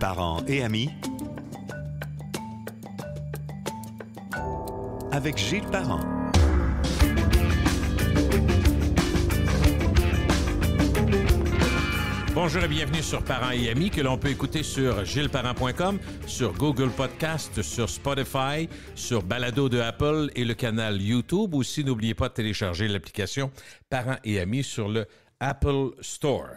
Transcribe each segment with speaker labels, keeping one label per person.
Speaker 1: parents et amis
Speaker 2: avec Gilles Parent. Bonjour et bienvenue sur Parents et Amis, que l'on peut écouter sur gillesparent.com, sur Google Podcast, sur Spotify, sur Balado de Apple et le canal YouTube. Aussi, n'oubliez pas de télécharger l'application Parents et Amis sur le Apple Store.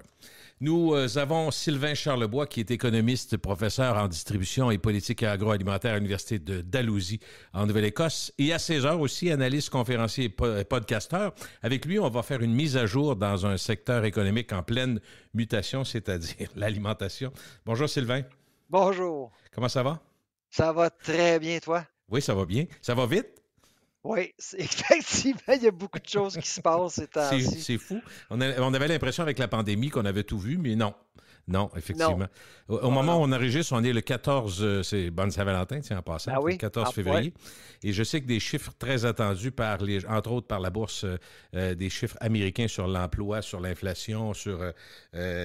Speaker 2: Nous euh, avons Sylvain Charlebois, qui est économiste, professeur en distribution et politique agroalimentaire à l'Université de Dalhousie en Nouvelle-Écosse. Et à 16 heures aussi, analyste, conférencier et podcasteur. Avec lui, on va faire une mise à jour dans un secteur économique en pleine mutation, c'est-à-dire l'alimentation. Bonjour Sylvain.
Speaker 1: Bonjour. Comment ça va? Ça va très bien, toi?
Speaker 2: Oui, ça va bien. Ça va vite?
Speaker 1: Oui, effectivement, il y a beaucoup de choses qui se passent. C'est,
Speaker 2: fou. on avait l'impression avec la pandémie qu'on avait tout vu, mais non. Non, effectivement. Au, moment où on enregistre, on est le 14, euh, c'est Bonne Saint-Valentin, tiens, en passant, ah le 14 ah, février. Et je sais que des chiffres très attendus par les, entre autres par la bourse, euh, euh, des chiffres américains sur l'emploi, sur l'inflation, sur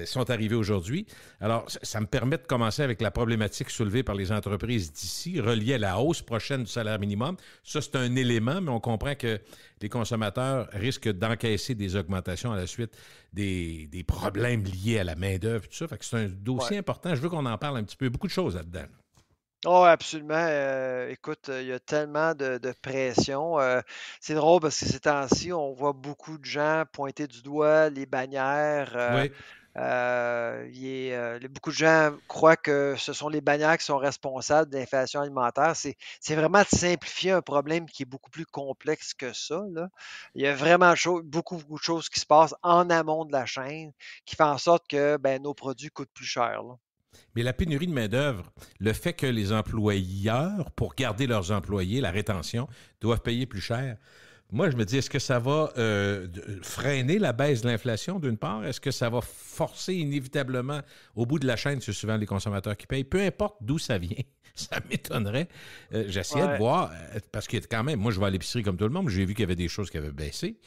Speaker 2: sont arrivés aujourd'hui. Alors, ça, me permet de commencer avec la problématique soulevée par les entreprises d'ici, reliée à la hausse prochaine du salaire minimum. Ça, c'est un élément, mais on comprend que les consommateurs risquent d'encaisser des augmentations à la suite des, problèmes liés à la main-d'œuvre, tout ça. c'est un dossier important. Je veux qu'on en parle un petit peu. Beaucoup de choses là-dedans.
Speaker 1: Oh, absolument. Euh, écoute, il y a tellement de, pression. Euh, c'est drôle parce que ces temps-ci, on voit beaucoup de gens pointer du doigt les bannières. Euh, oui euh, euh, beaucoup de gens croient que ce sont les bannières qui sont responsables de l'inflation alimentaire. C'est vraiment de simplifier un problème qui est beaucoup plus complexe que ça. Il y a vraiment beaucoup, de choses qui se passent en amont de la chaîne qui font en sorte que ben, nos produits coûtent plus cher.
Speaker 2: Mais la pénurie de main-d'œuvre, le fait que les employeurs, pour garder leurs employés, la rétention, doivent payer plus cher, moi, je me dis, est-ce que ça va euh, freiner la baisse de l'inflation, d'une part? Est-ce que ça va forcer inévitablement, au bout de la chaîne, c'est souvent les consommateurs qui payent, peu importe d'où ça vient, ça m'étonnerait. Euh, j'essayais de voir, euh, parce que quand même, moi, je vais à l'épicerie comme tout le monde, j'ai vu qu'il y avait des choses qui avaient baissé.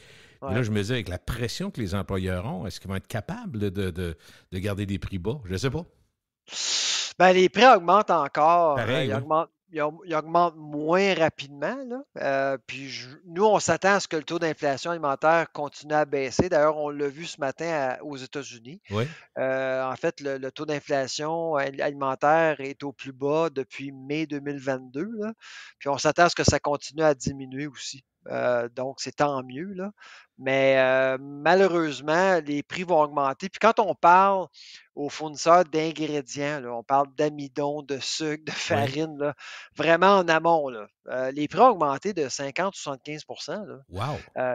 Speaker 2: là, je me disais, avec la pression que les employeurs ont, est-ce qu'ils vont être capables de, garder des prix bas? Je ne sais pas.
Speaker 1: Ben, les prix augmentent encore. ils augmentent il, augmente moins rapidement. Euh, puis nous, on s'attend à ce que le taux d'inflation alimentaire continue à baisser. D'ailleurs, on l'a vu ce matin aux États-Unis. Euh, en fait, le, taux d'inflation alimentaire est au plus bas depuis mai 2022. Puis on s'attend à ce que ça continue à diminuer aussi. Euh, donc, c'est tant mieux. Mais euh, malheureusement, les prix vont augmenter. Puis quand on parle aux fournisseurs d'ingrédients, on parle d'amidon, de sucre, de farine, vraiment en amont, euh, les prix ont augmenté de 50 75 Wow.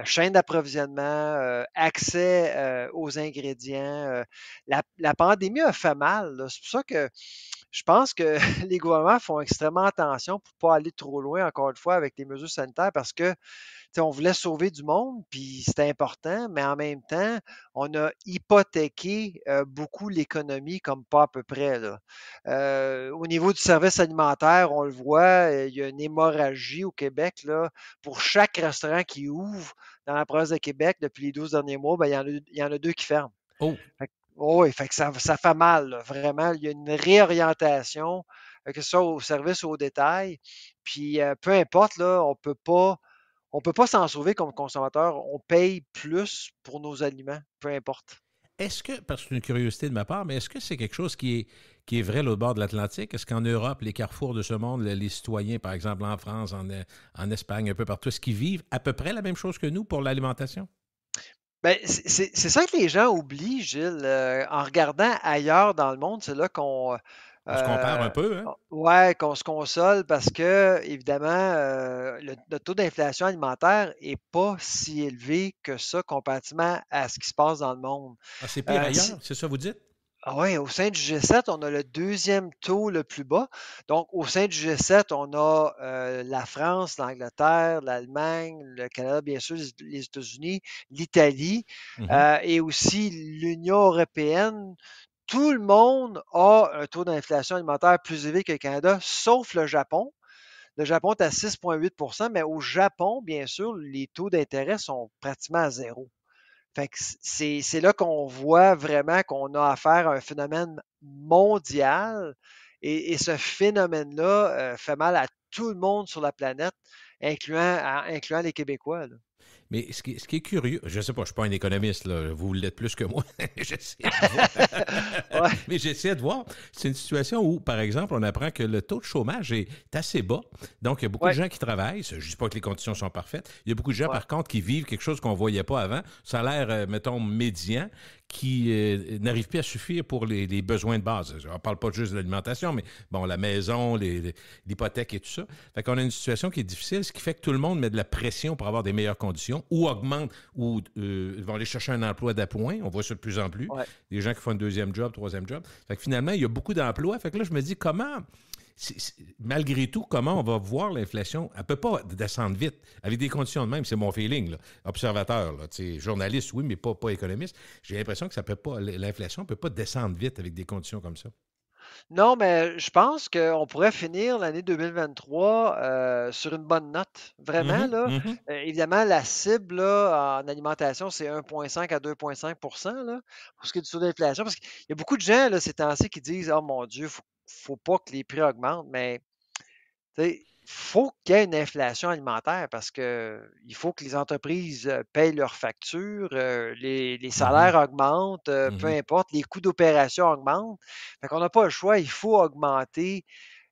Speaker 1: Chaîne d'approvisionnement, accès aux ingrédients. la, pandémie a fait mal. C'est pour ça que je pense que les gouvernements font extrêmement attention pour ne pas aller trop loin, encore une fois, avec les mesures sanitaires parce que on voulait sauver du monde, puis c'était important, mais en même temps, on a hypothéqué euh, beaucoup l'économie comme pas à peu près. Euh, au niveau du service alimentaire, on le voit, il y a une hémorragie au Québec. pour chaque restaurant qui ouvre dans la province de Québec depuis les 12 derniers mois, ben, il, y en a, deux qui ferment. Oh! Oh oui, fait que ça, fait mal, vraiment. Il y a une réorientation, euh, que ce soit au service ou au détail. Puis euh, peu importe, là, on peut pas. On ne peut pas s'en sauver comme consommateur. On paye plus pour nos aliments, peu importe.
Speaker 2: Est-ce que, parce que c'est une curiosité de ma part, mais est-ce que c'est quelque chose qui est, qui est vrai l'autre bord de l'Atlantique? Est-ce qu'en Europe, les carrefours de ce monde, les citoyens, par exemple en France, en, en Espagne, un peu partout, est-ce qu'ils vivent à peu près la même chose que nous pour l'alimentation?
Speaker 1: Ben, c'est ça que les gens oublient, Gilles. Euh, en regardant ailleurs dans le monde, c'est là qu'on. se compare un euh, peu, hein? qu'on se console parce que, évidemment, euh, le, taux d'inflation alimentaire n'est pas si élevé que ça comparativement à ce qui se passe dans le monde.
Speaker 2: Ah, c'est pire ailleurs,
Speaker 1: c'est ça vous dites? Ah oui, au sein du G7, on a le deuxième taux le plus bas. Donc, au sein du G7, on a euh, la France, l'Angleterre, l'Allemagne, le Canada, bien sûr, les États-Unis, l'Italie mmh euh, et aussi l'Union européenne. Tout le monde a un taux d'inflation alimentaire plus élevé que le Canada, sauf le Japon. Le Japon est à 6,8 mais au Japon, bien sûr, les taux d'intérêt sont pratiquement à zéro c'est là qu'on voit vraiment qu'on a affaire à un phénomène mondial et, ce phénomène-là euh, fait mal à tout le monde sur la planète, incluant, les Québécois.
Speaker 2: Mais ce qui, est curieux, je ne sais pas, je ne suis pas un économiste, là, vous l'êtes plus que moi, mais j'essaie de voir. C'est une situation où, par exemple, on apprend que le taux de chômage est assez bas. Donc, il y a beaucoup de gens qui travaillent. Je ne dis pas que les conditions sont parfaites. Il y a beaucoup de gens, par contre, qui vivent quelque chose qu'on ne voyait pas avant. Salaire, euh, mettons, médian, qui euh, n'arrivent plus à suffire pour les, besoins de base. On ne parle pas juste de l'alimentation, mais bon, la maison, l'hypothèque et tout ça. Fait qu'on a une situation qui est difficile, ce qui fait que tout le monde met de la pression pour avoir des meilleures conditions ou augmente ou euh, vont aller chercher un emploi d'appoint. On voit ça de plus en plus. Des gens qui font un deuxième job, troisième job. Fait que finalement, il y a beaucoup d'emplois. Fait que là, je me dis comment malgré tout, comment on va voir l'inflation? Elle ne peut pas descendre vite. Avec des conditions de même, c'est mon feeling, observateur. journaliste, oui, mais pas, économiste. J'ai l'impression que ça peut pas, l'inflation ne peut pas descendre vite avec des conditions comme ça.
Speaker 1: Non, mais je pense qu'on pourrait finir l'année 2023 euh, sur une bonne note. Vraiment, mm-hmm, là. Mm-hmm. Euh, évidemment, la cible en alimentation, c'est 1,5 à 2,5 pour ce qui est du taux d'inflation. Parce qu'il y a beaucoup de gens là, ces temps-ci qui disent Oh mon Dieu, il faut faut pas que les prix augmentent, mais il faut qu'il y ait une inflation alimentaire parce que faut que les entreprises euh, payent leurs factures, euh, les, mm hmm. salaires augmentent, euh, mm peu hmm. importe, les coûts d'opération augmentent. On qu'on n'a pas le choix, il faut augmenter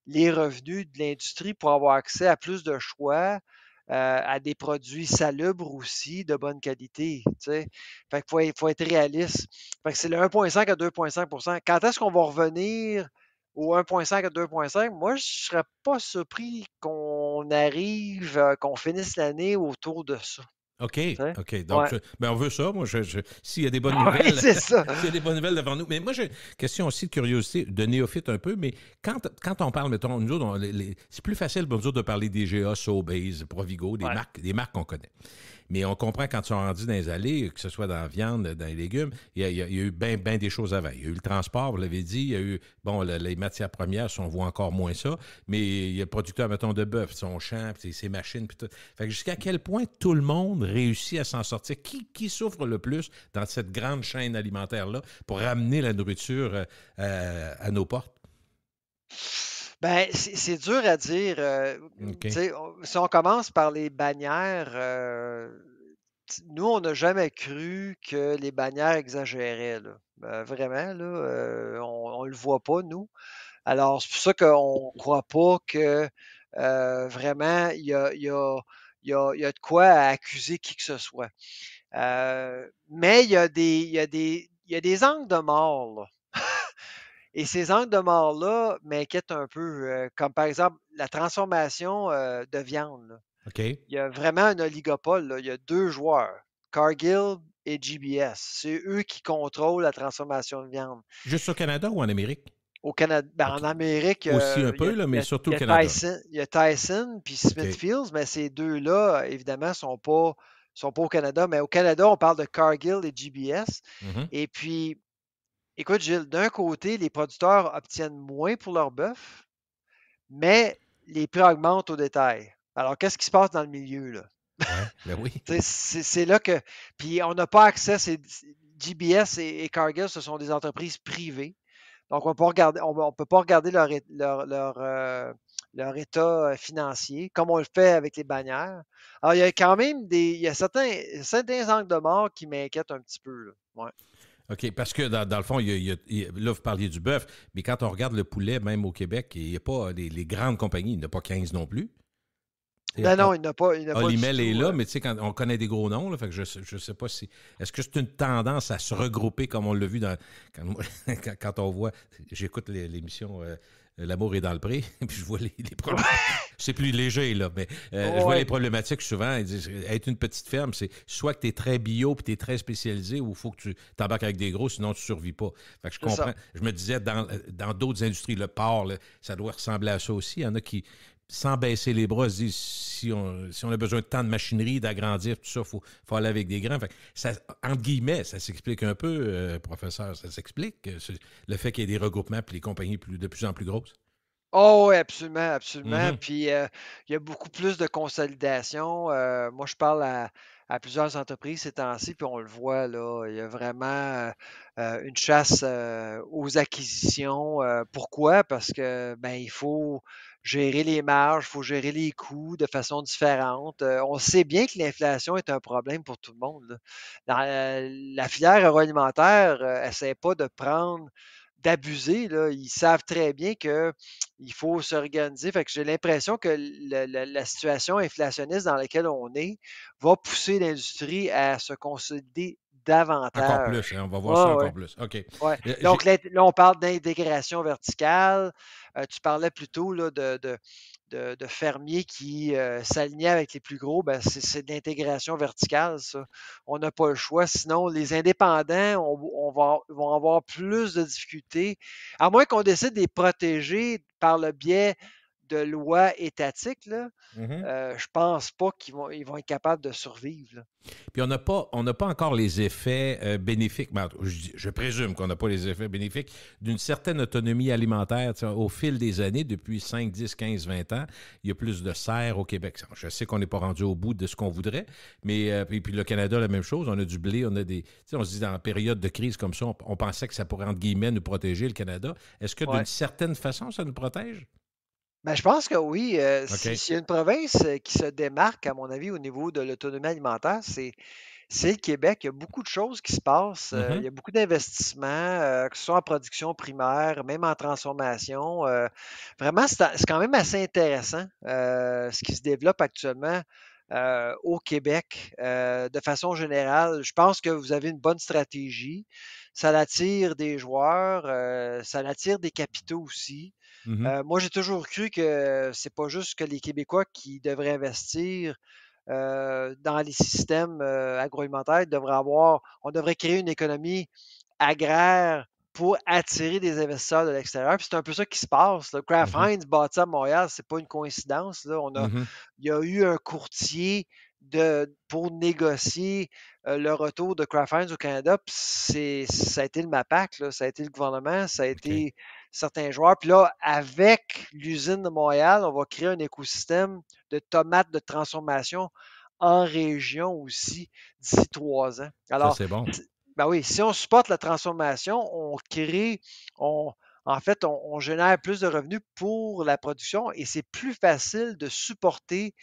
Speaker 1: les revenus de l'industrie pour avoir accès à plus de choix, à des produits salubres aussi, de bonne qualité. Il faut, être réaliste. c'est le 1,5 à 2,5 Quand est-ce qu'on va revenir au 1.5 à 2.5, moi, je ne serais pas surpris qu'on arrive, euh, qu'on finisse l'année autour de ça.
Speaker 2: OK, OK. Donc, ben, on veut ça. Moi, je, s'il y a des bonnes nouvelles. c'est ça. s'il y a des bonnes nouvelles devant nous. Mais moi, j'ai une question aussi de curiosité, de néophyte un peu, mais quand, quand on parle, mettons, nous autres, c'est plus facile pour nous autres de parler des GA, Sobase, Provigo, des marques, des marques qu'on connaît. Mais on comprend quand tu sont rendu dans les allées, que ce soit dans la viande, dans les légumes, il y a, eu bien des choses avant. Il y a eu le transport, vous l'avez dit, il y a eu, bon, les matières premières, on voit encore moins ça, mais il y a le producteur, mettons, de bœuf, son champ, ses machines, puis tout. Fait que jusqu'à quel point tout le monde réussit à s'en sortir? Qui, qui souffre le plus dans cette grande chaîne alimentaire-là pour ramener la nourriture euh, euh, à nos portes?
Speaker 1: Ben, c'est dur à dire. Euh, si on commence par les bannières, euh, nous, on n'a jamais cru que les bannières exagéraient. Ben, vraiment, euh, on ne le voit pas, nous. Alors, c'est pour ça qu'on ne croit pas que vraiment, il y a, de quoi accuser qui que ce soit. mais il y a des, y a des angles de mort. Et ces angles de mort-là m'inquiètent un peu, euh, comme par exemple la transformation euh, de viande. Il y a vraiment un oligopole. Là. Il y a deux joueurs, Cargill et GBS. C'est eux qui contrôlent la transformation de viande.
Speaker 2: Juste au Canada ou en Amérique?
Speaker 1: Au Canada, ben, En Amérique. Euh, Aussi un peu, mais surtout au Canada. il y a Tyson puis Smithfields, mais ces deux-là, évidemment, ne sont pas, au Canada. Mais au Canada, on parle de Cargill et GBS. Mm-hmm. Et puis, Écoute, Gilles, d'un côté, les producteurs obtiennent moins pour leur bœuf, mais les prix augmentent au détail. Alors, qu'est-ce qui se passe dans le milieu, là? ben oui. c'est là que. Puis on n'a pas accès. GBS et, Cargill, ce sont des entreprises privées. Donc, on ne on peut pas regarder leur, leur, leur, euh, état euh, financier, comme on le fait avec les bannières. Alors, il y a quand même des. Il y a certains, certains angles de mort qui m'inquiètent un petit peu. Là.
Speaker 2: OK, parce que dans, le fond, il y a, là, vous parliez du bœuf, mais quand on regarde le poulet, même au Québec, il n'y a pas les, grandes compagnies, il n'y a pas 15 non plus.
Speaker 1: Ben non, il n'a pas. Ah, est là, hein.
Speaker 2: mais tu sais, quand on connaît des gros noms, je ne sais pas si. Est-ce que c'est une tendance à se regrouper comme on l'a vu dans, quand, on voit. J'écoute l'émission euh, euh, l'amour est dans le pré, puis je vois les, problèmes. c'est plus léger, là, mais euh, je vois les problématiques souvent. Euh, être une petite ferme, c'est soit que tu es très bio puis tu es très spécialisé ou il faut que tu t'embarques avec des gros, sinon tu ne survis pas. Fait que je comprends. Je me disais, dans d'autres industries, le porc, ça doit ressembler à ça aussi. Il y en a qui, sans baisser les bras, se si on, a besoin de tant de machinerie, d'agrandir, tout ça, il faut, aller avec des grands. Fait entre guillemets, ça s'explique un peu, euh, professeur, ça s'explique, euh, le fait qu'il y ait des regroupements et les compagnies de plus en plus grosses?
Speaker 1: Oh, absolument, absolument. Mm-hmm. Puis euh, il y a beaucoup plus de consolidation. moi, je parle à, plusieurs entreprises ces temps-ci, puis on le voit, là, il y a vraiment une chasse aux acquisitions. pourquoi? Parce que ben il faut gérer les marges, il faut gérer les coûts de façon différente. Euh, on sait bien que l'inflation est un problème pour tout le monde. Dans, euh, la filière agroalimentaire euh, essaie pas de prendre d'abuser. Ils savent très bien qu'il faut s'organiser. Fait j'ai l'impression que la situation inflationniste dans laquelle on est va pousser l'industrie à se consolider davantage. Encore plus,
Speaker 2: hein, on va voir ça encore plus. OK. Euh, Donc là,
Speaker 1: on parle d'intégration verticale. Euh, tu parlais plutôt là, de, de, fermiers qui euh, s'alignaient avec les plus gros. Ben, c'est de l'intégration verticale, ça. On n'a pas le choix. Sinon, les indépendants vont avoir plus de difficultés, à moins qu'on décide de les protéger par le biais de loi étatique, là, mmh euh, je pense pas qu'ils vont, ils vont être capables de survivre.
Speaker 2: Puis on n'a pas, pas encore les effets euh, bénéfiques, ben, je, présume qu'on n'a pas les effets bénéfiques d'une certaine autonomie alimentaire. Au fil des années, depuis 5, 10, 15, 20 ans, il y a plus de serre au Québec. Je sais qu'on n'est pas rendu au bout de ce qu'on voudrait, mais euh, puis, le Canada, la même chose. On a du blé, on a des... On se dit, dans période de crise comme ça, on, pensait que ça pourrait, entre guillemets, nous protéger, le Canada. Est-ce que d'une certaine façon, ça nous
Speaker 1: protège? Ben, je pense que oui. c'est euh, y a une province euh, qui se démarque, à mon avis, au niveau de l'autonomie alimentaire, c'est le Québec. Il y a beaucoup de choses qui se passent. Euh, mm-hmm. il y a beaucoup d'investissements, que ce soit en production primaire, même en transformation. vraiment, c'est quand même assez intéressant ce qui se développe actuellement. au Québec, de façon générale, je pense que vous avez une bonne stratégie. Ça attire des joueurs, ça attire des capitaux aussi. Mmh euh, moi, j'ai toujours cru que c'est pas juste que les Québécois qui devraient investir euh, dans les systèmes euh, agroalimentaires devraient avoir, on devrait créer une économie agraire pour attirer des investisseurs de l'extérieur. c'est un peu ça qui se passe. Le mmh Kraft Heinz bâti à Montréal, c'est pas une coïncidence. Mmh il y a eu un courtier pour négocier le retour de Kraft Heinz au Canada. C'est, ça a été le MAPAC, ça a été le gouvernement, ça a été certains joueurs. Puis là, avec l'usine de Montréal, on va créer un écosystème de tomates de transformation en région aussi d'ici trois ans. Alors, c'est ben oui, si on supporte la transformation, on crée, en fait, on génère plus de revenus pour la production et c'est plus facile de supporter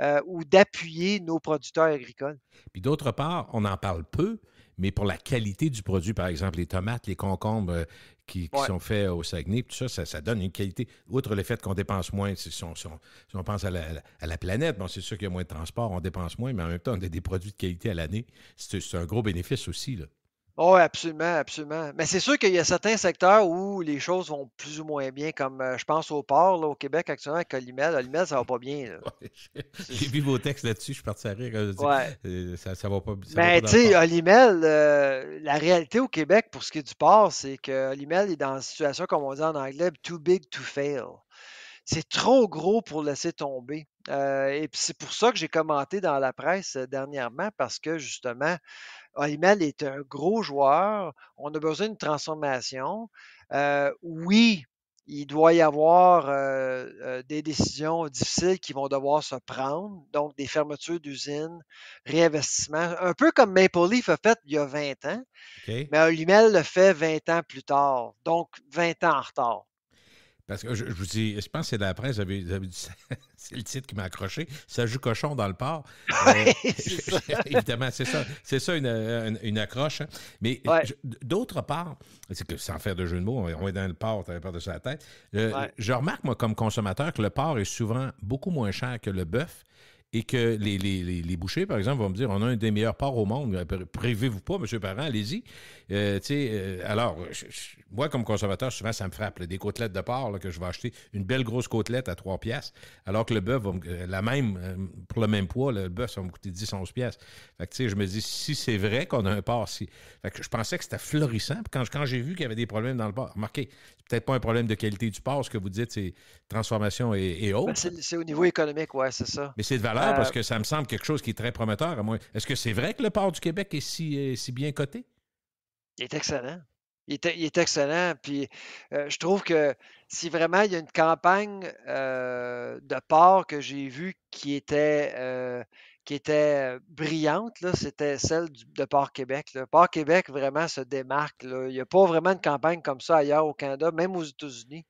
Speaker 1: euh, ou d'appuyer nos producteurs agricoles.
Speaker 2: Puis d'autre part, on en parle peu, mais pour la qualité du produit, par exemple, les tomates, les concombres euh, qui, sont faits au Saguenay, tout ça, ça, donne une qualité. Outre le fait qu'on dépense moins, si on, pense à la, à la, planète, bon, c'est sûr qu'il y a moins de transport, on dépense moins, mais en même temps, on a des produits de qualité à l'année. C'est un gros bénéfice aussi. Là.
Speaker 1: Oui, oh, absolument, absolument. Mais c'est sûr qu'il y a certains secteurs où les choses vont plus ou moins bien, comme euh, je pense au port au Québec actuellement avec Olimel. Olimel, ça va pas bien.
Speaker 2: J'ai vu vos textes là-dessus, je suis parti à rire. Euh, ouais. Euh, ça, ça va pas bien. Mais tu sais,
Speaker 1: Olimel, la réalité au Québec pour ce qui est du port, c'est que Olimel est dans une situation, comme on dit en anglais, too big to fail c'est trop gros pour laisser tomber. Euh, et c'est pour ça que j'ai commenté dans la presse dernièrement, parce que justement, Olimel est un gros joueur. On a besoin d'une transformation. Euh, oui, il doit y avoir euh, euh, des décisions difficiles qui vont devoir se prendre, donc des fermetures d'usines, réinvestissement. un peu comme Maple Leaf a fait il y a 20 ans, mais Olimel le fait 20 ans plus tard, donc 20 ans en retard.
Speaker 2: Parce que je, vous dis, je pense que c'est la presse, c'est le titre qui m'a accroché. Ça joue cochon dans le port. Euh, évidemment, c'est ça. Euh, une, accroche. Hein. Mais d'autre part, c'est que sans faire de jeu de mots, on est dans le port, on peur de sa tête. Euh, je remarque, moi, comme consommateur, que le porc est souvent beaucoup moins cher que le bœuf et que les, bouchers, par exemple, vont me dire on a un des meilleurs ports au monde. Euh, prévez vous pas, monsieur Parent, allez-y. Euh, euh, alors, moi, comme conservateur, souvent, ça me frappe. des côtelettes de porc que je vais acheter, une belle grosse côtelette à 3 pièces alors que le bœuf la même, pour le même poids, le bœuf, ça va me coûter 10, 11 piastres. Fait je me dis, si c'est vrai qu'on a un porc, si. je pensais que c'était florissant. quand, quand j'ai vu qu'il y avait des problèmes dans le porc, remarquez, c'est peut-être pas un problème de qualité du porc, ce que vous dites, c'est transformation et, autres. Ben,
Speaker 1: c'est au niveau économique, ouais, c'est ça. Mais
Speaker 2: c'est de valeur parce euh, que ça me semble quelque chose qui est très prometteur. À moi. Est-ce que c'est vrai
Speaker 1: que le port du Québec est si, euh, bien coté? Il est excellent. Il est, excellent. Puis euh, je trouve que si vraiment il y a une campagne de port que j'ai vue qui était brillante, c'était celle de Port-Québec. Le Port-Québec vraiment se démarque. Il n'y a pas vraiment de campagne comme ça ailleurs au Canada, même aux États-Unis.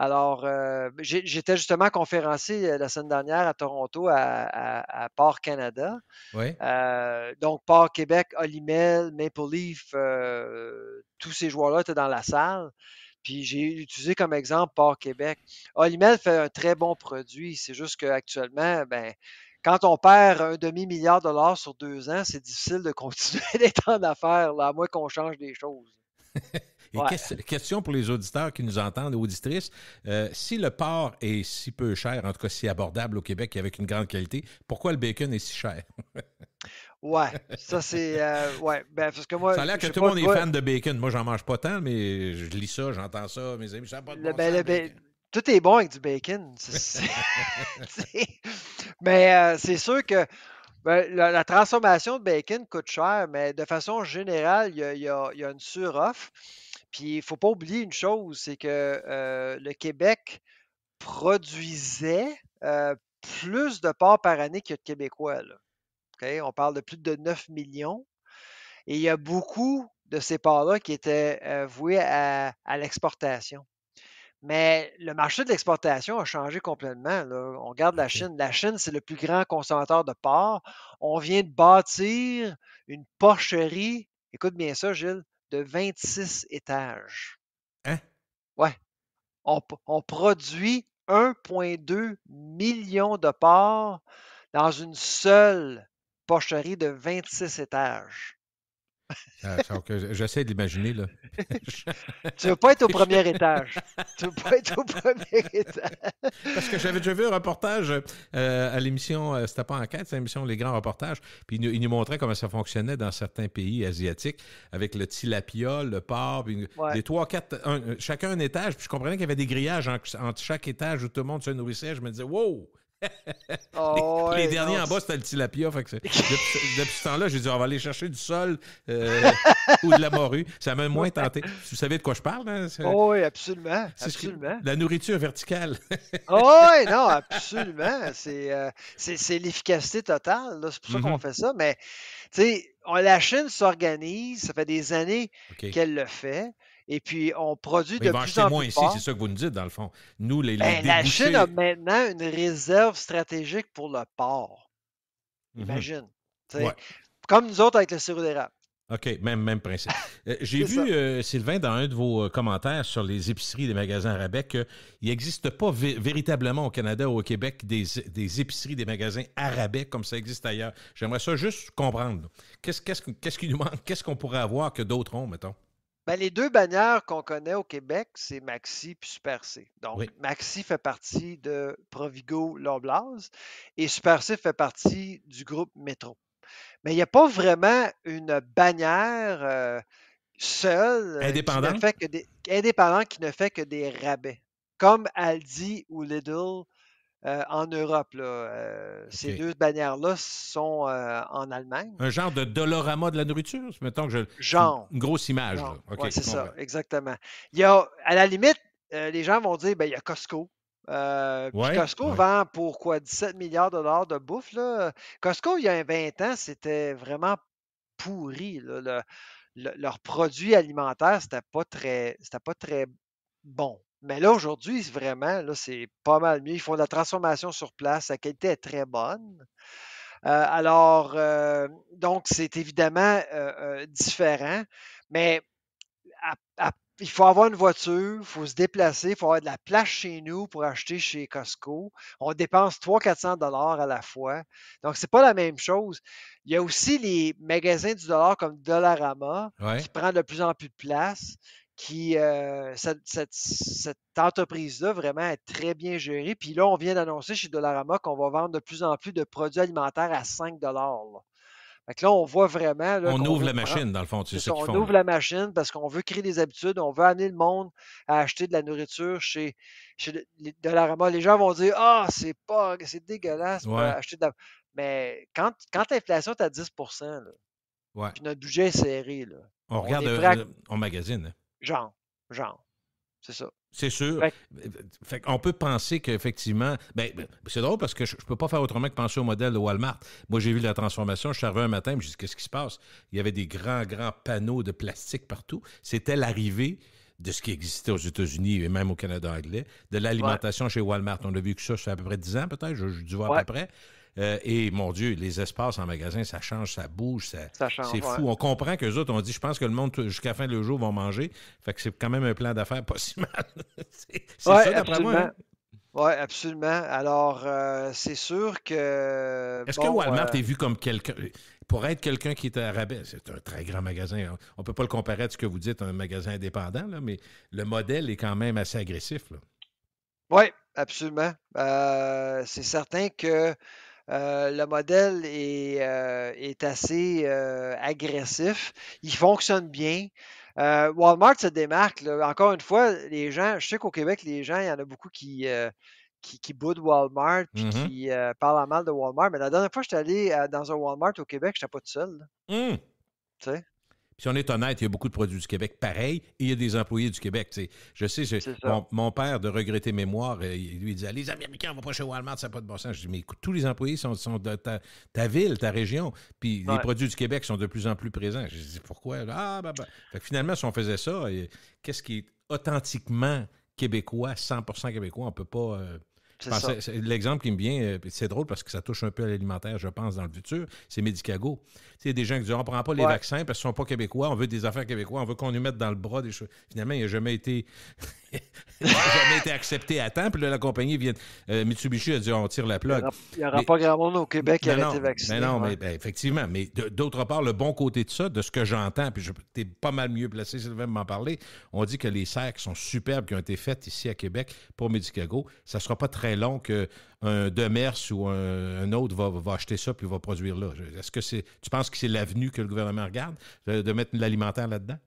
Speaker 1: Alors, euh, j'étais justement conférencier euh, la semaine dernière à Toronto, à, Port-Canada. Oui. Euh, donc, Port-Québec, Olimel, Maple Leaf, tous ces joueurs-là étaient dans la salle. Puis j'ai utilisé comme exemple Port-Québec. Olimel fait un très bon produit. C'est juste qu'actuellement, ben, quand on perd un demi-milliard de dollars sur deux ans, c'est difficile de continuer d'être en affaires, à moins qu'on change des choses.
Speaker 2: question pour les auditeurs qui nous entendent, auditrices, euh, si le porc est si peu cher, en tout cas si abordable au Québec et avec une grande qualité, pourquoi le bacon est si cher?
Speaker 1: ouais, ça c'est... Euh, ben, ça a l'air que tout le monde est fan de
Speaker 2: bacon. Moi, j'en mange pas tant, mais je lis ça, j'entends ça, mes amis, ça pas
Speaker 1: de ben, ben, tout est bon avec du bacon. mais euh, c'est sûr que la, transformation de bacon coûte cher, mais de façon générale, il y a, y a, une suroffre. Puis il ne faut pas oublier une chose, c'est que euh, le Québec produisait euh, plus de porcs par année que de Québécois. On parle de plus de 9 millions. Et il y a beaucoup de ces porcs là qui étaient euh, voués à, l'exportation. Mais le marché de l'exportation a changé complètement. On regarde la Chine. La Chine, c'est le plus grand consommateur de porcs. On vient de bâtir une porcherie. Écoute bien ça, Gilles de 26 étages. Hein? Ouais. On, produit 1,2 million de porcs dans une seule pocherie de 26 étages.
Speaker 2: Ah, euh, j'essaie de l'imaginer, là.
Speaker 1: tu veux pas être au premier étage. Tu veux pas être au premier étage.
Speaker 2: Parce que j'avais déjà vu un reportage euh, à l'émission, euh, c'était pas Enquête, c'est l'émission Les Grands Reportages, puis il nous, montrait comment ça fonctionnait dans certains pays asiatiques, avec le tilapia, le porc, les trois, quatre, chacun un étage, puis je comprenais qu'il y avait des grillages entre chaque étage où tout le monde se nourrissait. Je me disais, wow,
Speaker 1: les, oh, derniers en
Speaker 2: bas, c'était le tilapia. depuis, ce temps-là, j'ai dit on va aller chercher du sol euh, ou de la morue. Ça m'a moins tenté. Vous savez de quoi je parle? Hein? Oh,
Speaker 1: oui, absolument.
Speaker 2: la nourriture verticale.
Speaker 1: oh, oui, non, absolument. Euh, c'est l'efficacité totale. C'est pour ça qu'on mm-hmm. fait ça. Mais, la Chine s'organise. Ça fait des années qu'elle le fait. Et puis, on produit de plus en moins ici, c'est
Speaker 2: ça que vous nous dites, dans le fond. Nous, les, ben, La Chine a
Speaker 1: maintenant une réserve stratégique pour le porc. Mm-hmm. Imagine. Comme nous autres avec le sirop d'érable.
Speaker 2: OK, même, même principe. Euh, j'ai vu, euh, Sylvain, dans un de vos euh, commentaires sur les épiceries des magasins arabais, qu'il n'existe pas véritablement au Canada ou au Québec des, épiceries des magasins arabais comme ça existe ailleurs. J'aimerais ça juste comprendre. Qu'est-ce qu nous manque? Qu'est-ce qu'on pourrait avoir que d'autres ont, mettons?
Speaker 1: Ben, les deux bannières qu'on connaît au Québec, c'est Maxi puis Super C. Donc, Maxi fait partie de Provigo Loblaws et Super C fait partie du groupe Métro. Mais il n'y a pas vraiment une bannière euh, seule euh, Qui ne des, qui ne fait que des rabais, comme Aldi ou Lidl euh, en Europe. Euh, ces deux bannières-là sont euh, en Allemagne.
Speaker 2: Un genre de dolorama de la nourriture, mettons que je. Genre. Une grosse image. Oui, c'est ça,
Speaker 1: ben. exactement. Il à la limite, les gens vont dire ben, il y a Costco. Costco vend pour quoi 17 milliards de dollars de bouffe. Là. Costco, il y a 20 ans, c'était vraiment pourri. Le, alimentaire leurs produits c'était pas très, c'était pas très bon. Mais ben là, aujourd'hui, vraiment, là, c'est pas mal mieux. Ils font de la transformation sur place. La qualité est très bonne. Euh, alors, euh, donc, c'est évidemment euh, différent, mais il faut avoir une voiture, il faut se déplacer, il faut avoir de la place chez nous pour acheter chez Costco. On dépense 300-400 dollars à la fois. Donc, ce n'est pas la même chose. Il y a aussi les magasins du dollar comme Dollarama qui prend de plus en plus de place, qui euh, cette, entreprise-là vraiment est très bien gérée. Puis là, on vient d'annoncer chez Dollarama qu'on va vendre de plus en plus de produits alimentaires à 5 dollars. là, on voit vraiment. on ouvre la machine, dans le fond. Tu sais on ouvre la machine parce qu'on veut créer des habitudes, on veut amener le monde à acheter de la nourriture chez, chez Dollarama. Les gens vont dire Ah, c'est pas c'est dégueulasse acheter Mais quand, quand l'inflation est à 10 puis notre budget est serré, on, regarde euh,
Speaker 2: on, on magazine. Hein.
Speaker 1: Genre, genre. C'est ça.
Speaker 2: C'est sûr. Fait on peut penser qu'effectivement, ben, ben, c'est drôle parce que je, ne peux pas faire autrement que penser au modèle de Walmart. Moi, j'ai vu la transformation. Je suis arrivé un matin, je me suis dit, qu'est-ce qui se passe? Il y avait des grands, grands panneaux de plastique partout. C'était l'arrivée de ce qui existait aux États-Unis et même au Canada anglais, de l'alimentation chez Walmart. On a vu que ça, ça fait à peu près 10 ans, peut-être, je, dois voir euh, et mon Dieu, les espaces en magasin, ça change, ça bouge, ça, C'est fou. On comprend que autres, on dit, je pense que le monde, jusqu'à la fin du jour, vont manger. Fait que c'est quand même un plan d'affaires pas si mal. c'est ça, d'après moi. Hein.
Speaker 1: Oui, absolument. Alors, euh, c'est sûr que. Est-ce que Walmart euh, est
Speaker 2: vu comme quelqu'un. Pour être quelqu'un qui est à rabais, c'est un très grand magasin. Hein. On ne peut pas le comparer à ce que vous dites, un magasin indépendant, là, mais le modèle est quand même assez agressif.
Speaker 1: Oui, absolument. c'est certain que euh, le modèle est, euh, assez euh, agressif. Il fonctionne bien. Walmart se démarque. Encore une fois, les gens, je sais qu'au Québec, les gens, il y en a beaucoup qui, qui, boudent Walmart puis mm-hmm. qui parlent mal de Walmart. Mais la dernière fois que j'étais allé dans un Walmart au Québec, je n'étais pas tout seul. Mmh. Tu sais?
Speaker 2: si on est honnête, il y a beaucoup de produits du Québec pareil, et il y a des employés du Québec. Je sais, mon, père de regretter mémoire, euh, lui, il disait ah, Les Américains on va pas chez Walmart, ça n'a pas de bon sens. Je dis Mais écoute, tous les employés sont, de ta, ville, ta région, puis les produits du Québec sont de plus en plus présents. Je dis Pourquoi Ah, bah, bah. Fait finalement, si on faisait ça, qu'est-ce qui est authentiquement québécois, 100% québécois, on ne peut pas. Euh, ben, l'exemple qui me vient, euh, c'est drôle parce que ça touche un peu à l'alimentaire, je pense, dans le futur, c'est Medicago. Il y a des gens qui disent on ne prend pas les vaccins parce qu'ils ne sont pas québécois, on veut des affaires québécois, on veut qu'on nous mette dans le bras des choses. Finalement, il n'a jamais été. jamais été accepté à temps. Puis là, la compagnie vient. Euh, Mitsubishi a dit on tire la plaque. Il n'y aura, pas
Speaker 1: grand monde au Québec qui a été vacciné. Mais non, mais
Speaker 2: ben, effectivement. Mais d'autre part, le bon côté de ça, de ce que j'entends, puis je, tu pas mal mieux placé, Sylvain, m'en parler. On dit que les sacs sont superbes qui ont été faits ici à Québec pour Medicago. Ça ne sera pas très long qu'un Demers ou un, autre va, acheter ça puis va produire là. Est-ce que c'est. Tu penses que c'est l'avenue que le gouvernement regarde de, euh, de mettre de l'alimentaire là-dedans?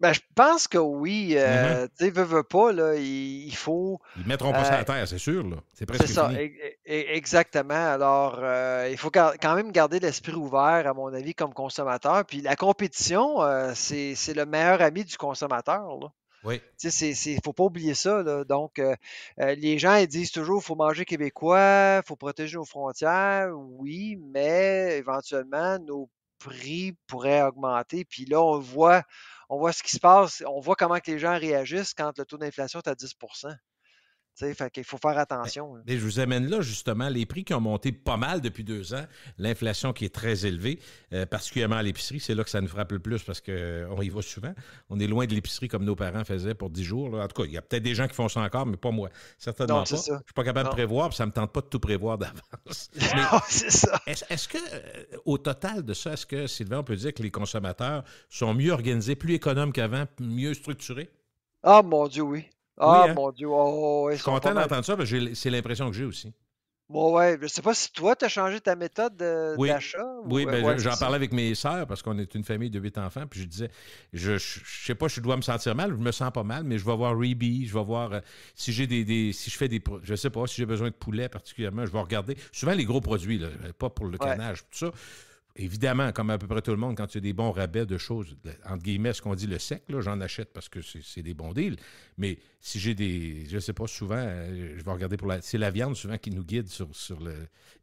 Speaker 1: Ben, je pense que oui. Euh, mm-hmm. Tu veux, veux pas, il, faut. Ils mettront pas ça à euh,
Speaker 2: terre, c'est sûr, là. C'est presque ça, e-,
Speaker 1: e-, exactement. Alors, euh, il faut quand même garder l'esprit ouvert, à mon avis, comme consommateur. Puis la compétition, c'est le meilleur ami du consommateur, Oui. Tu sais, faut pas oublier ça, Donc, les gens, disent toujours, faut manger québécois, il faut protéger nos frontières. Oui, mais éventuellement, nos prix pourraient augmenter. Puis là, on voit on voit ce qui se passe, on voit comment que les gens réagissent quand le taux d'inflation est à 10 fait qu'il faut faire ben, attention.
Speaker 2: je vous amène là, justement, les prix qui ont monté pas mal depuis deux ans, l'inflation qui est très élevée, euh, particulièrement à l'épicerie. C'est là que ça nous frappe le plus parce qu'on euh, y va souvent. On est loin de l'épicerie comme nos parents faisaient pour dix jours. En tout cas, il y a peut-être des gens qui font ça encore, mais pas moi. Certainement non, pas. Je suis pas capable de prévoir, ça me tente pas de tout prévoir d'avance. c'est ça. Est-ce qu'au que, euh, au total de ça, est-ce que, Sylvain, on peut dire que les consommateurs sont mieux organisés, plus économes qu'avant, mieux structurés?
Speaker 1: Ah, mon Dieu, oui. Ah, hein. mon Dieu. Oh, oh, oh je suis content d'entendre
Speaker 2: ça, parce que c'est l'impression que j'ai aussi.
Speaker 1: Bon, ouais, je ne sais pas si toi, tu as changé ta méthode d'achat. Oui, euh, ben, j'en parlais avec
Speaker 2: mes sœurs parce qu'on est une famille de huit enfants. Puis je disais, je ne sais pas, je dois me sentir mal. Je me sens pas mal, mais je vais voir Reebie. Je vais voir euh, si j'ai des, Si je fais des. Je sais pas, si j'ai besoin de poulet particulièrement, je vais regarder. Souvent, les gros produits, euh, pas pour le canage, tout ça. Évidemment, comme à peu près tout le monde, quand tu as des bons rabais de choses, entre guillemets, ce qu'on dit le sec, j'en achète parce que c'est des bons deals. Mais si j'ai des. Je ne sais pas, souvent, euh, je vais regarder pour la. C'est la viande souvent qui nous guide sur, le.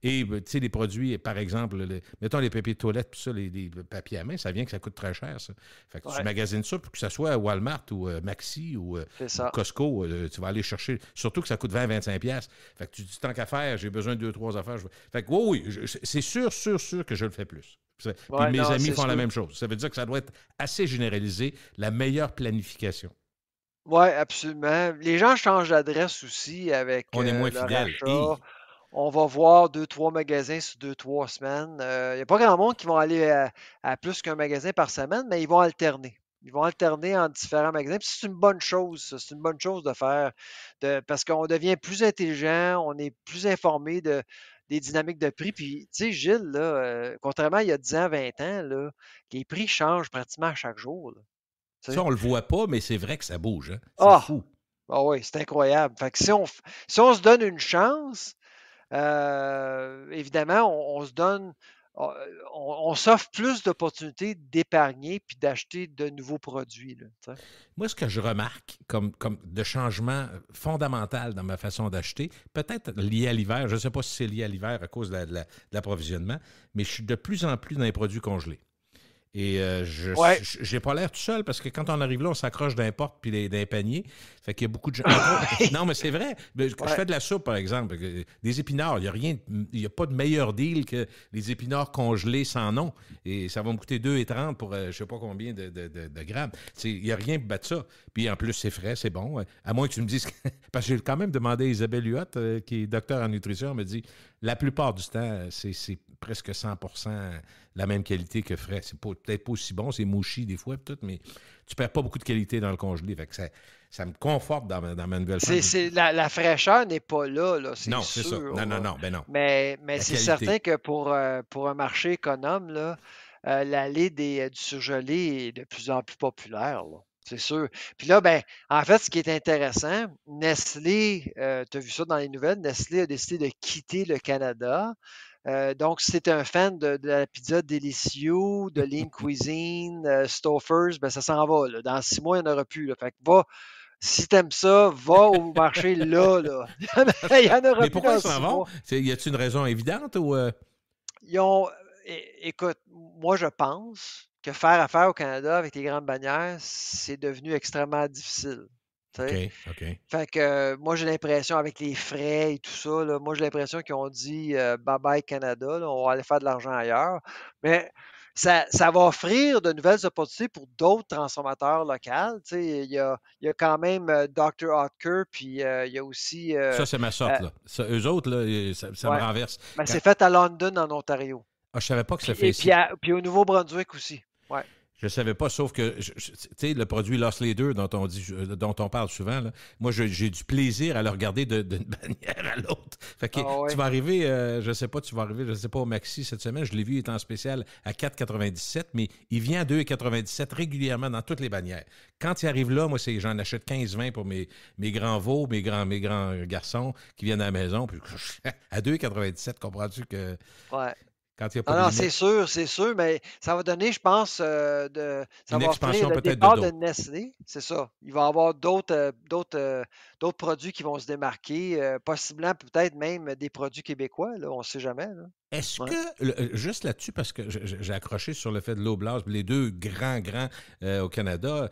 Speaker 2: Et, ben, tu sais, les produits, par exemple, mettons les papiers de toilette, tout ça, les, papiers à main, ça vient que ça coûte très cher, ça. Fait que tu magasines ça, pour que ça soit à Walmart ou euh, Maxi ou, euh, Costco, tu vas aller chercher. Surtout que ça coûte 20-25$. Fait que tu dis, tant qu'à faire, j'ai besoin de deux, trois affaires. Je... Fait que, oui, oui, c'est sûr, sûr, sûr que je le fais plus. Puis mes amis font la même chose. Ça veut dire que ça doit être assez généralisé, la meilleure planification.
Speaker 1: Oui, absolument. Les gens changent d'adresse aussi avec
Speaker 2: On est euh, moins fidèles.
Speaker 1: On va voir deux, trois magasins sur deux, trois semaines. Il euh, n'y a pas grand monde qui vont aller à, plus qu'un magasin par semaine, mais ils vont alterner. Ils vont alterner en différents magasins. Puis c'est une bonne chose, c'est une bonne chose de faire parce qu'on devient plus intelligent, on est plus informé des dynamiques de prix. Puis, tu sais, Gilles, euh, contrairement à il y a 10 ans, 20 ans, les prix changent pratiquement chaque jour. Ça, on le
Speaker 2: voit pas, mais c'est vrai que ça bouge. Hein?
Speaker 1: C'est ah! fou. Ah oui, c'est incroyable. Fait si, on, se donne une chance, euh, évidemment, on, se donne, on, s'offre plus d'opportunités d'épargner puis d'acheter de nouveaux produits.
Speaker 2: Moi, ce que je remarque comme, comme de changement fondamental dans ma façon d'acheter, peut-être lié à l'hiver, je ne sais pas si c'est lié à l'hiver à cause de l'approvisionnement, mais je suis de plus en plus dans les produits congelés. Et euh, je j'ai pas l'air tout seul parce que quand on arrive là, on s'accroche d'un porte puis d'un panier. Fait qu'il y a beaucoup de gens. non, mais c'est vrai. Ben, je fais de la soupe, par exemple. Euh, des épinards, il n'y a rien, il y a pas de meilleur deal que les épinards congelés sans nom. Et ça va me coûter 2,30 pour je euh, je sais pas combien de, de, grammes. Il n'y a rien pour battre ça. Puis en plus, c'est frais, c'est bon. À moins que tu me dises. parce que j'ai quand même demandé à Isabelle Huot, qui est docteur en nutrition, elle me dit la plupart du temps, c'est presque 100% la même qualité que frais. C'est peut-être pas aussi bon, c'est mouchi des fois, tout, mais tu perds pas beaucoup de qualité dans le congelé. ça, ça me conforte dans, ma nouvelle c'est,
Speaker 1: la, fraîcheur n'est pas là, là c'est Non, c'est ça. Non, non, non, ben non. Mais, c'est certain que pour, euh, pour un marché économe, euh, l'allée euh, du surgelé est de plus en plus populaire. C'est sûr. Puis là, ben, en fait, ce qui est intéressant, Nestlé, euh, tu as vu ça dans les nouvelles, Nestlé a décidé de quitter le Canada. Euh, donc, si tu un fan de, la pizza Delicio, de Lean Cuisine, euh, Stouffer's, ben, ça s'en va. Dans six mois, il n'y en aura plus. Fait que va, si aimes ça, va au marché là. il y en aura plus Mais pourquoi ils s'en vont?
Speaker 2: Y a-t-il une raison évidente ou.
Speaker 1: Ils ont. écoute, moi, je pense que faire affaire au Canada avec les grandes bannières, c'est devenu extrêmement difficile. OK. Fait euh, moi, j'ai l'impression, avec les frais et tout ça, moi, j'ai l'impression qu'ils ont dit euh, bye bye Canada, on va aller faire de l'argent ailleurs. Mais ça, va offrir de nouvelles opportunités pour d'autres transformateurs locaux. Il y a, y quand même euh, Dr. Hotker, puis il y a aussi. ça, c'est ma sorte.
Speaker 2: eux autres, ça, me renverse. Ben, c'est
Speaker 1: fait à London, en Ontario.
Speaker 2: Ah, je savais pas que ça fait ici. Puis,
Speaker 1: puis au Nouveau-Brunswick aussi. Ouais.
Speaker 2: Je savais pas, sauf que, tu le produit Lost Leader dont on, dit, euh, dont on parle souvent, moi, j'ai du plaisir à le regarder d'une bannière à l'autre. Fait ah tu vas arriver, euh, je sais pas, tu vas arriver, je sais pas, au Maxi cette semaine. Je l'ai vu, étant en spécial à 4,97, mais il vient à 2,97 régulièrement dans toutes les bannières. Quand il arrive là, moi, j'en achète 15-20 pour mes, mes grands veaux, mes grands, mes grands garçons qui viennent à la maison. Puis à 2,97, comprends-tu que... Ah non, c'est
Speaker 1: sûr, c'est sûr, mais ça va donner, je pense, euh, de, ça une va expansion peut-être de, Nestlé, c'est ça. Il va y avoir d'autres, euh, d'autres, euh, d'autres produits qui vont se démarquer, possiblement peut-être même des produits québécois, on ne sait jamais. Est-ce
Speaker 2: que, juste là-dessus, parce que j'ai accroché sur le fait de l'oblast, les deux grands, grands au Canada,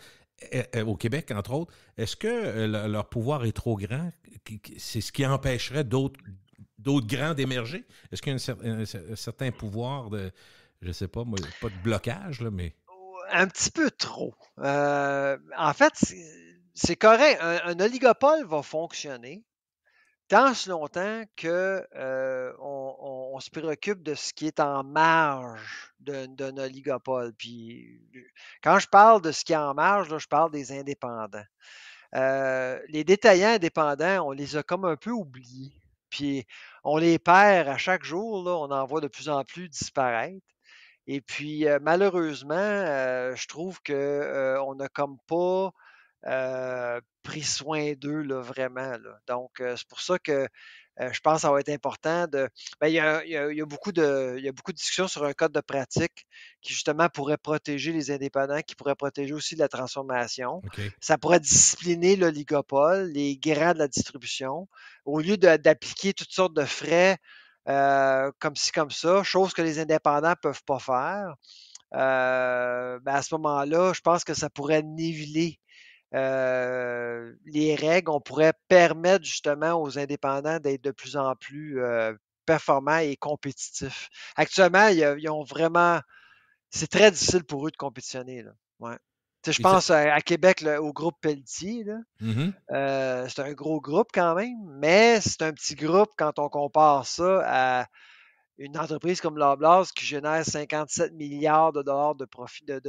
Speaker 2: au Québec, entre autres, est-ce que leur pouvoir est trop grand? C'est ce qui empêcherait d'autres d'autres grands d'émerger? Est-ce qu'il y a un, certain pouvoir de, je sais pas, moi, pas de blocage, là, mais.
Speaker 1: Oh, un petit peu trop. Euh, en fait, c'est correct. Un, oligopole va fonctionner tant ce longtemps que euh, on, se préoccupe de ce qui est en marge d'un oligopole. Puis quand je parle de ce qui est en marge, je parle des indépendants. Euh, les détaillants indépendants, on les a comme un peu oubliés. Puis on les perd à chaque jour, on en voit de plus en plus disparaître. Et puis malheureusement, je trouve que on n'a comme pas pris soin d'eux là, vraiment. Donc c'est pour ça que euh, je pense que ça va être important de. Ben, il, y a, beaucoup de, il beaucoup de discussions sur un code de pratique qui, justement, pourrait protéger les indépendants, qui pourrait protéger aussi la transformation. Ça pourrait discipliner l'oligopole, les grands de la distribution, au lieu d'appliquer toutes sortes de frais euh, comme ci, comme ça, chose que les indépendants ne peuvent pas faire. Euh, ben, à ce moment-là, je pense que ça pourrait niveler euh, les règles, on pourrait permettre justement aux indépendants d'être de plus en plus euh, performants et compétitifs. Actuellement, ils, ont vraiment, c'est très difficile pour eux de compétitionner. Ouais. je pense à, Québec au groupe Pelletier. Mmh euh, c'est un gros groupe quand même, mais c'est un petit groupe quand on compare ça à une entreprise comme Loblaws qui génère 57 milliards de dollars de profit de,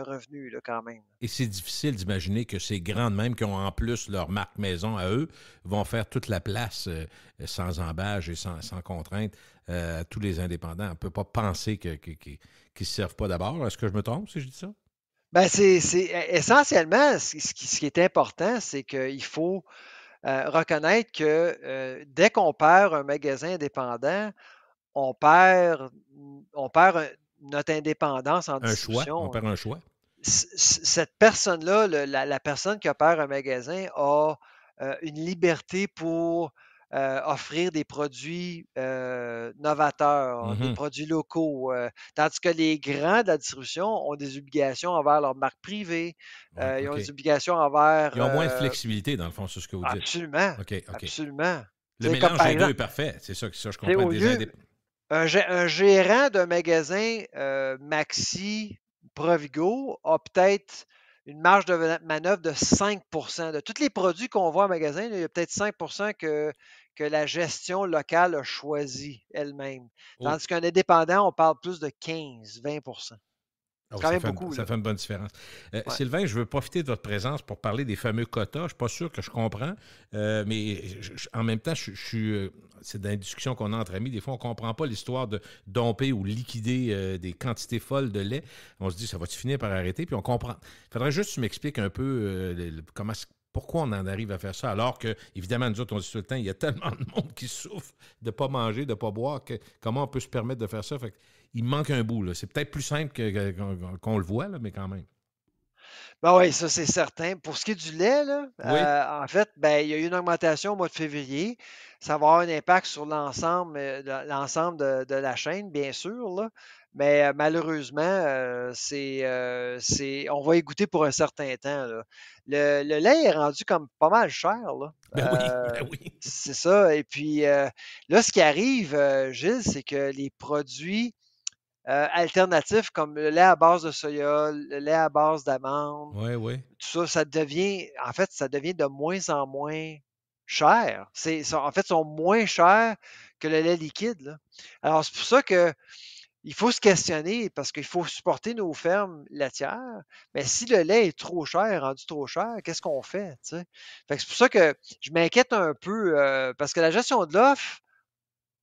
Speaker 1: revenus quand même.
Speaker 2: Et c'est difficile d'imaginer que ces grandes mêmes qui ont en plus leur marque maison à eux vont faire toute la place euh, sans embâge et sans, sans contrainte euh, à tous les indépendants. On ne peut pas penser qu'ils ne se servent pas d'abord. Est-ce que je me trompe si je dis ça?
Speaker 1: Ben c'est essentiellement ce qui, est important, c'est qu'il faut euh, reconnaître que dès qu'on perd un magasin indépendant, on perd, on perd notre indépendance en un Choix. On hein. perd un choix. Cette personne-là, la, personne qui opère un magasin, a une liberté pour offrir des produits novateurs, mmh des produits locaux. tandis que les grands de la distribution ont des obligations envers leur marque privée, ils ont des obligations envers. Ils ont moins de flexibilité,
Speaker 2: dans le fond, c'est ce que vous
Speaker 1: dites. Absolument. Le mélange des deux est
Speaker 2: parfait. C'est ça, que je comprends.
Speaker 1: Un, gérant d'un magasin euh, Maxi Provigo a peut-être une marge de manœuvre de 5 De tous les produits qu'on voit en magasin, il y a peut-être 5 que, que la gestion locale a choisi elle-même. Tandis qu'un indépendant, on parle plus de 15-20 ah ça, fait une,
Speaker 2: bonne différence. Euh, Sylvain, je veux profiter de votre présence pour parler des fameux quotas. Je ne suis pas sûr que je comprends, euh, mais en même temps, je, suis. Euh, c'est dans les discussions qu'on a entre amis. Des fois, on ne comprend pas l'histoire de domper ou liquider des quantités folles de lait. On se dit, ça va-tu finir par arrêter? Puis on comprend. Il faudrait juste que tu m'expliques un peu comment pourquoi on en arrive à faire ça alors que, évidemment, nous autres, on dit tout le temps, il y a tellement de monde qui souffre de ne pas manger, de ne pas boire, que comment on peut se permettre de faire ça? Fait il manque un bout. C'est peut-être plus simple qu'on le voit, mais quand même.
Speaker 1: Ben oui, ça c'est certain. Pour ce qui est du lait, euh, en fait, ben, il y a eu une augmentation au mois de février. Ça va avoir un impact sur l'ensemble, euh, de, la chaîne, bien sûr. Mais malheureusement, c'est, on va y goûter pour un certain temps. Le, lait est rendu comme pas mal cher. Là. Ben euh, ben oui. C'est ça. Et puis là, ce qui arrive, Gilles, c'est que les produits alternatifs comme le lait à base de soya, le lait à base d'amande, tout ça, ça devient, en fait, ça devient de moins en moins cher. C'est, en fait, sont moins chers que le lait liquide. Alors, c'est pour ça que il faut se questionner parce qu'il faut supporter nos fermes laitières. Mais si le lait est trop cher, rendu trop cher, qu'est-ce qu'on fait? c'est pour ça que je m'inquiète un peu euh, parce que la gestion de l'offre,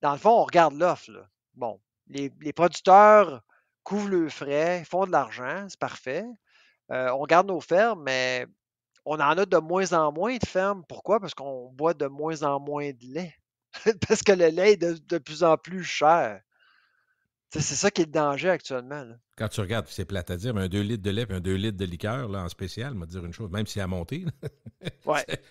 Speaker 1: dans le fond, on regarde l'offre. Bon, les, producteurs couvrent le frais, font de l'argent, c'est parfait. Euh, on garde nos fermes, mais on en a de moins en moins de fermes. Pourquoi? Parce qu'on boit de moins en moins de lait. parce que le lait est de plus en plus cher c'est ça qui est le danger actuellement.
Speaker 2: Quand tu regardes, c'est plate à dire, un 2 litres de lait et un 2 litres de liqueur là, en spécial, m'a dire une chose, même si à monter,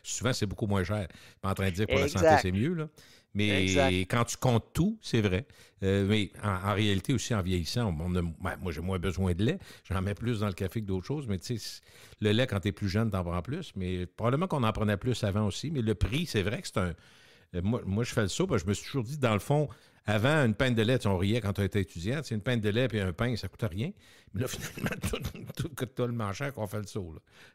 Speaker 2: souvent c'est beaucoup moins cher. Pas en train de dire pour la santé, c'est mieux. Mais quand tu comptes tout, c'est vrai. Euh, mais en, réalité aussi, en vieillissant, ben, moi j'ai moins besoin de lait. J'en mets plus dans le café que d'autres choses. Mais tu sais, le lait, quand tu es plus jeune, t'en prends plus. Mais probablement qu'on en prenait plus avant aussi. Mais le prix, c'est vrai que c'est un. Euh, moi, je fais le saut, je me suis toujours dit, dans le fond, avant, une pinte de lait, on riait quand on était étudiant, c'est une pinte de lait et un pain, ça coûte rien. Mais là, finalement, tout, tout coûte tellement cher qu'on fait le saut.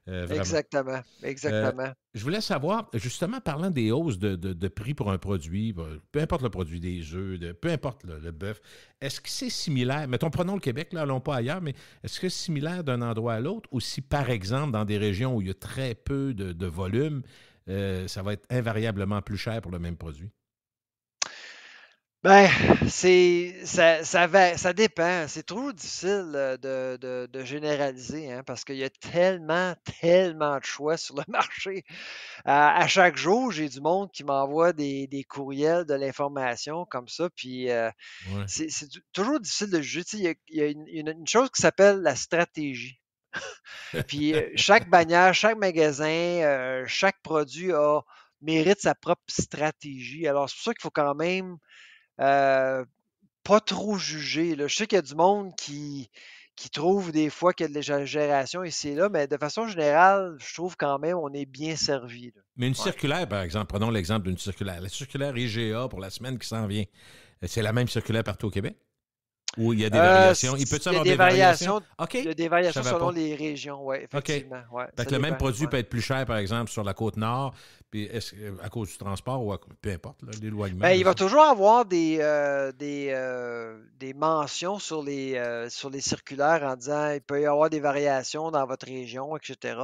Speaker 2: Euh, exactement,
Speaker 1: exactement. Euh,
Speaker 2: je voulais savoir, justement, parlant des hausses de, prix pour un produit, bah, peu importe le produit des œufs, peu importe le, bœuf, est-ce que c'est similaire, mettons, prenons le Québec, là, allons pas ailleurs, mais est-ce que c'est similaire d'un endroit à l'autre ou si, par exemple, dans des régions où il y a très peu de, volume, euh, ça va être invariablement plus cher pour le même produit?
Speaker 1: Ben, c'est ça, ça, va, ça dépend. C'est trop difficile euh, de, généraliser hein, parce qu'il y a tellement, tellement de choix sur le marché. Euh, à chaque jour, j'ai du monde qui m'envoie des, courriels de l'information comme ça. Puis euh, c'est toujours difficile de juger. il, y a, une, chose qui s'appelle la stratégie. puis chaque bannière, chaque magasin, chaque produit a, mérite sa propre stratégie. Alors, c'est pour ça qu'il faut quand même euh, pas trop juger. Je sais qu'il y a du monde qui, qui trouve des fois qu'il y a de l'exagération ici et là, mais de façon générale, je trouve quand même on est bien servi.
Speaker 2: Mais une circulaire, par exemple, prenons l'exemple d'une circulaire. La circulaire IGA pour la semaine qui s'en vient, c'est la même circulaire partout au Québec? il y a des variations. il peut y, avoir des, variations.
Speaker 1: selon les régions, oui, effectivement. le même produit
Speaker 2: peut être plus cher, par exemple, sur la côte nord, à cause du transport ou peu importe, l'éloignement. il va toujours
Speaker 1: avoir des, euh, euh, mentions euh, sur les, circulaires en disant qu'il peut y avoir des variations dans votre région, etc.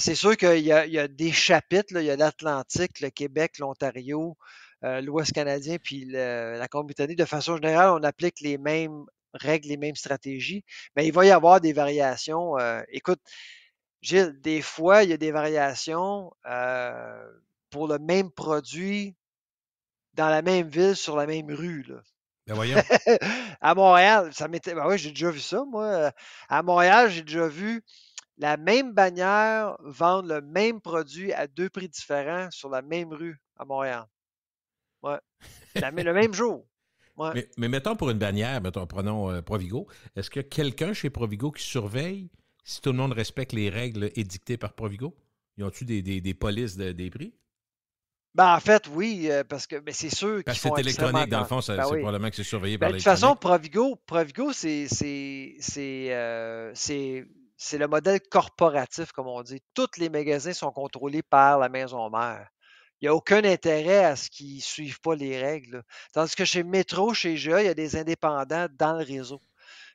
Speaker 1: c'est sûr qu'il y, a des chapitres, il y a l'Atlantique, le Québec, l'Ontario. Euh, l'Ouest canadien puis la colombie de façon générale, on applique les mêmes règles, les mêmes stratégies, mais il va y avoir des variations. Euh, écoute, Gilles, des fois, il y a des variations euh, pour le même produit dans la même ville, sur la même rue. Ben, à Montréal, ça m'était. Ben oui, j'ai déjà vu ça, moi. À Montréal, j'ai déjà vu la même bannière vendre le même produit à deux prix différents sur la même rue à Montréal. Ouais. le même jour.
Speaker 2: Mais, mettons pour une bannière, mettons, prenons euh, Provigo. Est-ce qu'il y a quelqu'un chez Provigo qui surveille si tout le monde respecte les règles édictées par Provigo? Y ont-tu des, des, polices des prix?
Speaker 1: Ben, en fait, oui, euh, parce que mais c'est sûr qu'ils font c'est électronique, dans le fond, ben c'est probablement que c'est surveillé ben, par les. De toute façon, Provigo, Provigo euh, c'est, c'est le modèle corporatif, comme on dit. Tous les magasins sont contrôlés par la maison mère il n'y a aucun intérêt à ce qu'ils ne suivent pas les règles. Tandis que chez Métro, chez GA, il y a des indépendants dans le réseau.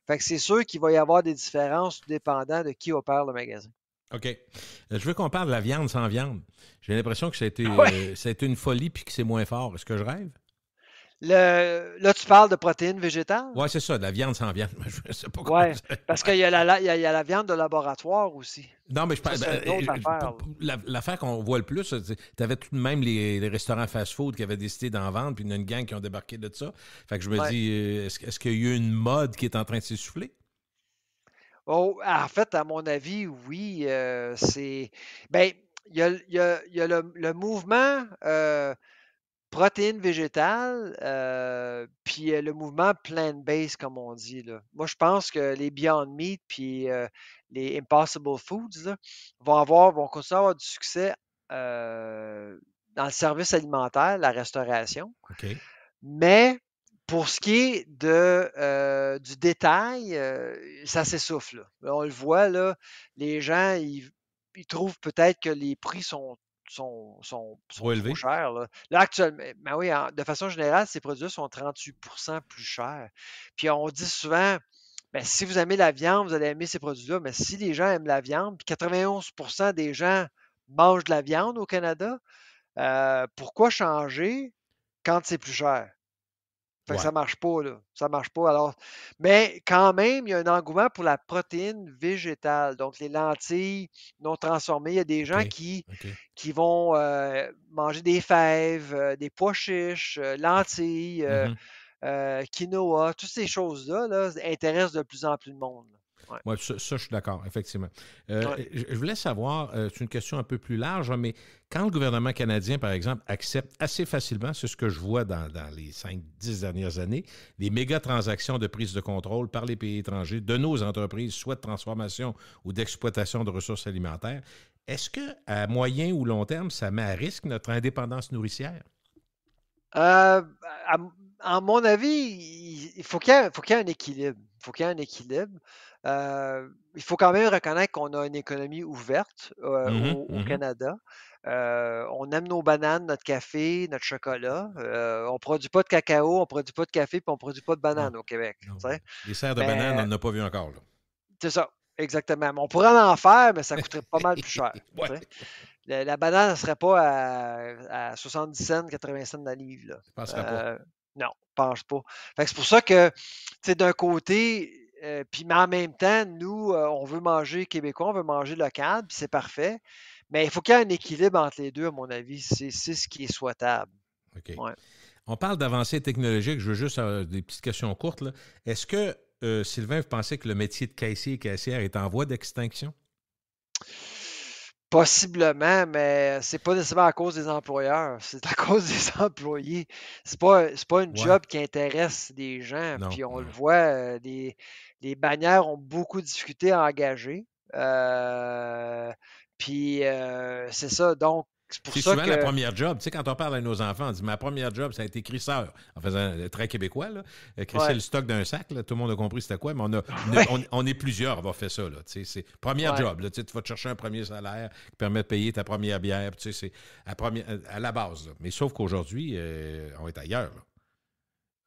Speaker 1: Fait que c'est sûr qu'il va y avoir des différences dépendant de qui opère le magasin.
Speaker 2: OK. Euh, je veux qu'on parle de la viande sans viande. J'ai l'impression que ça a, ah euh, une folie puis que c'est moins fort. Est-ce que je rêve?
Speaker 1: là, tu parles de protéines végétales?
Speaker 2: Oui, c'est ça, de la viande sans viande.
Speaker 1: parce qu'il y, a, la viande de laboratoire aussi. Non, mais je parle. que ben,
Speaker 2: euh, L'affaire qu'on voit le plus, tu avais tout de même les, restaurants fast-food qui avaient décidé d'en vendre, puis il y a une gang qui ont débarqué de ça. Fait que je me dis, euh, est-ce qu'il y a une mode qui est en train de s'essouffler?
Speaker 1: Oh, ah, en fait, à mon avis, oui. Euh, c'est. Ben, il y a, le, mouvement protéines végétales, euh, puis euh, le mouvement plant-based, comme on dit. Là. Moi, je pense que les Beyond Meat puis euh, les Impossible Foods vont, avoir, vont continuer à du succès dans le service alimentaire, la restauration. Mais pour ce qui est de, du détail, ça s'essouffle. On le voit, là, les gens, ils trouvent peut-être que les prix sont sont, sont, sont trop, chers. Là. actuellement, oui, de façon générale, ces produits sont 38 plus chers. Puis on dit souvent, ben, si vous aimez la viande, vous allez aimer ces produits-là. Mais si les gens aiment la viande, 91 des gens mangent de la viande au Canada, euh, pourquoi changer quand c'est plus cher? ça marche pas, là. Ça marche pas. Alors, mais quand même, il y a un engouement pour la protéine végétale, donc les lentilles non transformées. Il y a des gens qui, qui vont manger des fèves, des pois chiches, lentilles, mmh quinoa, toutes ces choses là, intéressent de plus en plus de monde.
Speaker 2: Moi, ça, je suis d'accord, effectivement. Euh, je, voulais savoir, euh, c'est une question un peu plus large, hein, mais quand le gouvernement canadien, par exemple, accepte assez facilement, c'est ce que je vois dans, les 5-10 dernières années, les méga transactions de prise de contrôle par les pays étrangers de nos entreprises, soit de transformation ou d'exploitation de ressources alimentaires, est-ce que à moyen ou long terme, ça met à risque notre indépendance nourricière?
Speaker 1: Euh, à, mon avis, il faut qu'il y ait, un équilibre. Il Faut qu'il y ait un équilibre. Euh, il faut quand même reconnaître qu'on a une économie ouverte euh, mmh au, mmh Canada. Euh, on aime nos bananes, notre café, notre chocolat. on ne produit pas de cacao, on ne produit pas de café, puis on ne produit pas de bananes au Québec.
Speaker 2: Les serres de bananes, on n'en a pas vu encore.
Speaker 1: C'est ça, exactement. on pourrait en faire, mais ça coûterait pas mal plus cher. la, banane, ne serait pas à, 70 cents, 80 cents la livre. Là. Pense pas. Non, pense pas. C'est pour ça que, d'un côté, euh, mais en même temps, nous, euh, on veut manger québécois, on veut manger local, puis c'est parfait. Mais il faut qu'il y ait un équilibre entre les deux, à mon avis. C'est ce qui est souhaitable.
Speaker 2: On parle d'avancées technologiques. Je veux juste euh, des petites questions courtes. Est-ce que, Sylvain, vous pensez que le métier de caissier et caissière est en voie d'extinction?
Speaker 1: Possiblement, mais c'est pas nécessairement à cause des employeurs, c'est à cause des employés. C'est pas, c'est pas une job qui intéresse des gens. Puis on le voit, euh, les, bannières ont beaucoup discuté à engager. Euh, puis euh, c'est ça. Donc, c'est souvent la première
Speaker 2: job. Tu sais, quand on parle à nos enfants, on dit Ma première job, ça a été crisseur. En faisant euh, très québécois, là. Euh, crisser le stock d'un sac, tout le monde a compris c'était quoi, mais on, est plusieurs à avoir fait ça. Là. Tu sais, c'est première job. Tu, sais, vas te chercher un premier salaire qui permet de payer ta première bière. Tu sais, c'est à, euh, à la base. Mais sauf qu'aujourd'hui, on est ailleurs.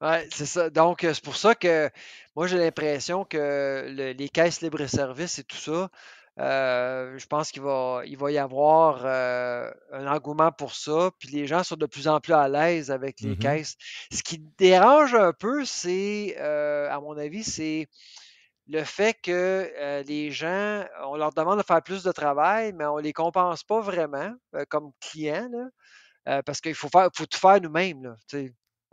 Speaker 1: Oui, c'est ça. Donc, c'est pour ça que moi, j'ai l'impression que les caisses libre services et tout ça, euh, je pense qu'il va, il va y avoir euh, un engouement pour ça. Puis les gens sont de plus en plus à l'aise avec les mm-hmm. caisses. Ce qui dérange un peu, c'est, euh, à mon avis, c'est le fait que les gens, on leur demande de faire plus de travail, mais on ne les compense pas vraiment comme clients. parce qu'il faut, faire, faut tout faire nous-mêmes.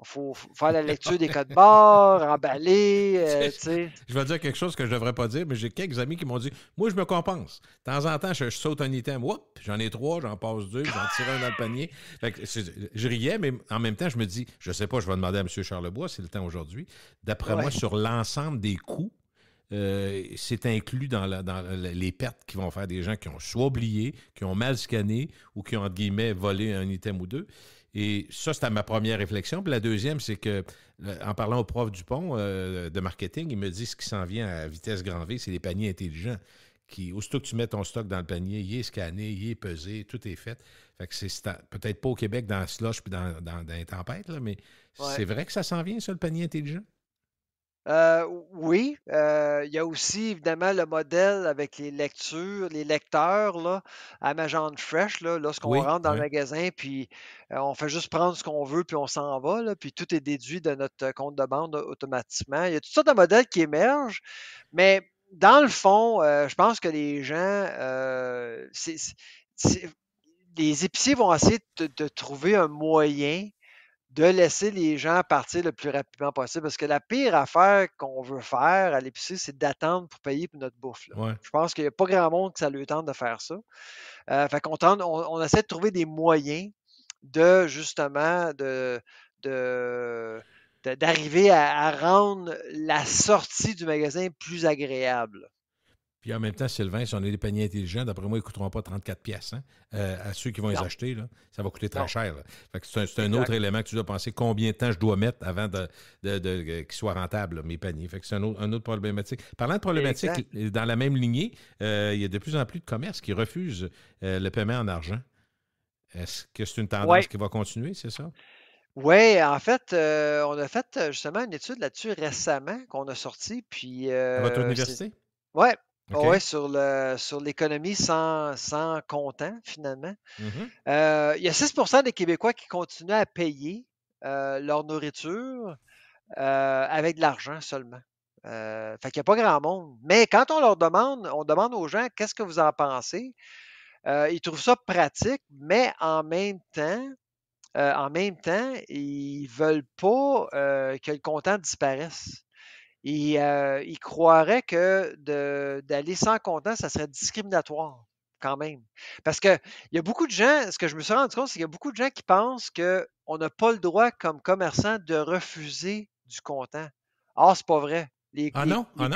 Speaker 1: Il faut faire la lecture des codes barres, emballer, euh, tu sais.
Speaker 2: Je vais dire quelque chose que je devrais pas dire, mais j'ai quelques amis qui m'ont dit Moi, je me compense. De temps en temps, je, saute un item. j'en ai trois, j'en passe deux, j'en tire un dans le panier. je riais, mais en même temps, je me dis Je ne sais pas, je vais demander à M. Charlebois, c'est le temps aujourd'hui. D'après moi, sur l'ensemble des coûts, euh, c'est inclus dans, les pertes qui vont faire des gens qui ont soit oublié, qui ont mal scanné ou qui ont, entre guillemets, volé un item ou deux. Et ça, c'était ma première réflexion. Puis la deuxième, c'est que, en parlant au prof Dupont euh, de marketing, il me dit ce qui s'en vient à vitesse grand V, c'est les paniers intelligents qui, aussitôt que tu mets ton stock dans le panier, il est scanné, il est pesé, tout est fait. Fait que c'est peut-être pas au Québec dans la slush puis dans, les tempêtes, mais c'est vrai que ça s'en vient, ça, le panier intelligent?
Speaker 1: Euh, oui, euh, il y a aussi évidemment le modèle avec les lectures, les lecteurs à Magent Fresh, là, lorsqu'on rentre dans le magasin, puis euh, on fait juste prendre ce qu'on veut, puis on s'en va, puis tout est déduit de notre compte de bande automatiquement. Il y a toutes sortes de modèles qui émergent, mais dans le fond, je pense que les gens, les épiciers vont essayer de trouver un moyen de laisser les gens partir le plus rapidement possible. Parce que la pire affaire qu'on veut faire à l'épicerie, c'est d'attendre pour payer pour notre bouffe. Je pense qu'il n'y a pas grand monde que ça lui tente de faire ça. Euh, qu'on on, essaie de trouver des moyens de justement de, d'arriver à, rendre la sortie du magasin plus agréable.
Speaker 2: Puis en même temps, Sylvain, si on a des paniers intelligents, d'après moi, ils ne coûteront pas 34 pièces hein, euh, à ceux qui vont les acheter. Ça va coûter très cher. c'est un, autre élément que tu dois penser combien de temps je dois mettre avant euh, qu'ils soient rentables, mes paniers. c'est un, autre, problématique. Parlant de problématique, dans la même lignée, euh, il y a de plus en plus de commerces qui refusent le paiement en argent. Est-ce que c'est une tendance qui va continuer, c'est ça?
Speaker 1: Oui, en fait, on a fait justement une étude là-dessus récemment qu'on a sortie. Puis, à votre université? Oui, oui, sur, sur l'économie sans, sans comptant, finalement. Mm -hmm. euh, il y a 6 des Québécois qui continuent à payer euh, leur nourriture euh, avec de l'argent seulement. fait qu'il n'y a pas grand monde. Mais quand on leur demande, on demande aux gens qu'est-ce que vous en pensez, ils trouvent ça pratique, mais en même temps, en même temps, ils ne veulent pas que le comptant disparaisse. Et euh, ils croiraient que d'aller sans content, ça serait discriminatoire quand même. Parce qu'il y a beaucoup de gens, ce que je me suis rendu compte, c'est qu'il y a beaucoup de gens qui pensent qu'on n'a pas le droit comme commerçant de refuser du content. Or, c'est pas vrai. Les, ah non, ah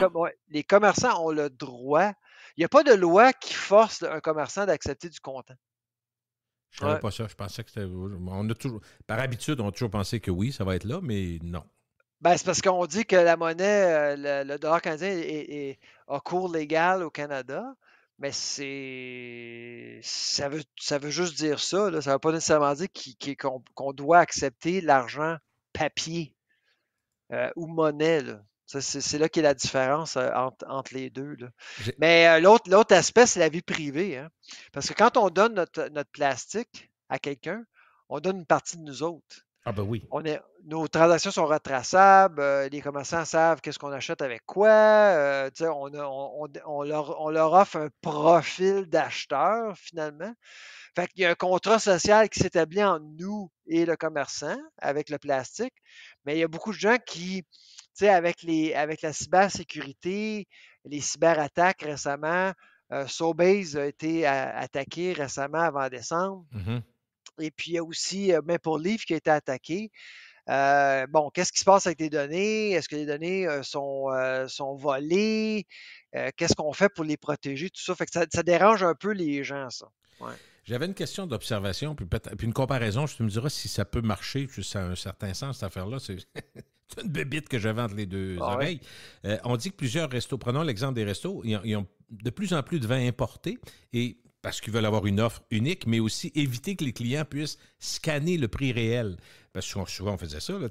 Speaker 1: les, commerçants ont le droit. Il n'y a pas de loi qui force un commerçant d'accepter du content. Je ne savais
Speaker 2: pas ça. Je pensais que c'était. par habitude, on a toujours pensé que oui, ça va être là, mais non.
Speaker 1: Ben, c'est parce qu'on dit que la monnaie, euh, le, dollar canadien est, à cours légal au Canada, mais c'est ça veut, ça veut juste dire ça. Ça ne veut pas nécessairement dire qu'on doit accepter l'argent papier euh, ou monnaie. C'est là qu'est la différence euh, entre, les deux. Mais l'autre aspect, c'est la vie privée. Hein. Parce que quand on donne notre plastique à quelqu'un, on donne une partie de nous autres. Ah ben oui. On est, nos transactions sont retraçables, euh, les commerçants savent qu'est-ce qu'on achète avec quoi. Euh, on, leur, offre un profil d'acheteur finalement. Fait qu'il y a un contrat social qui s'établit entre nous et le commerçant avec le plastique, mais il y a beaucoup de gens qui, avec, les, avec la cybersécurité, les cyberattaques récemment, euh, Sobase a été attaqué récemment avant décembre. Mm-hmm. Et puis, il y a aussi Maple Leaf qui a été attaqué. bon, qu'est-ce qui se passe avec les données? Est-ce que les données sont, sont volées? qu'est-ce qu'on fait pour les protéger? Tout ça. Fait que ça, dérange un peu les gens, ça.
Speaker 2: J'avais une question d'observation, puis, une comparaison. Je te me diras si ça peut marcher, juste ça a un certain sens, cette affaire-là. C'est une bébite que j'avais entre les deux ah oreilles. on dit que plusieurs restos, prenons l'exemple des restos, ils ont, ils ont de plus en plus de vins importés et parce qu'ils veulent avoir une offre unique, mais aussi éviter que les clients puissent scanner le prix réel. Parce que souvent, on faisait ça. Là,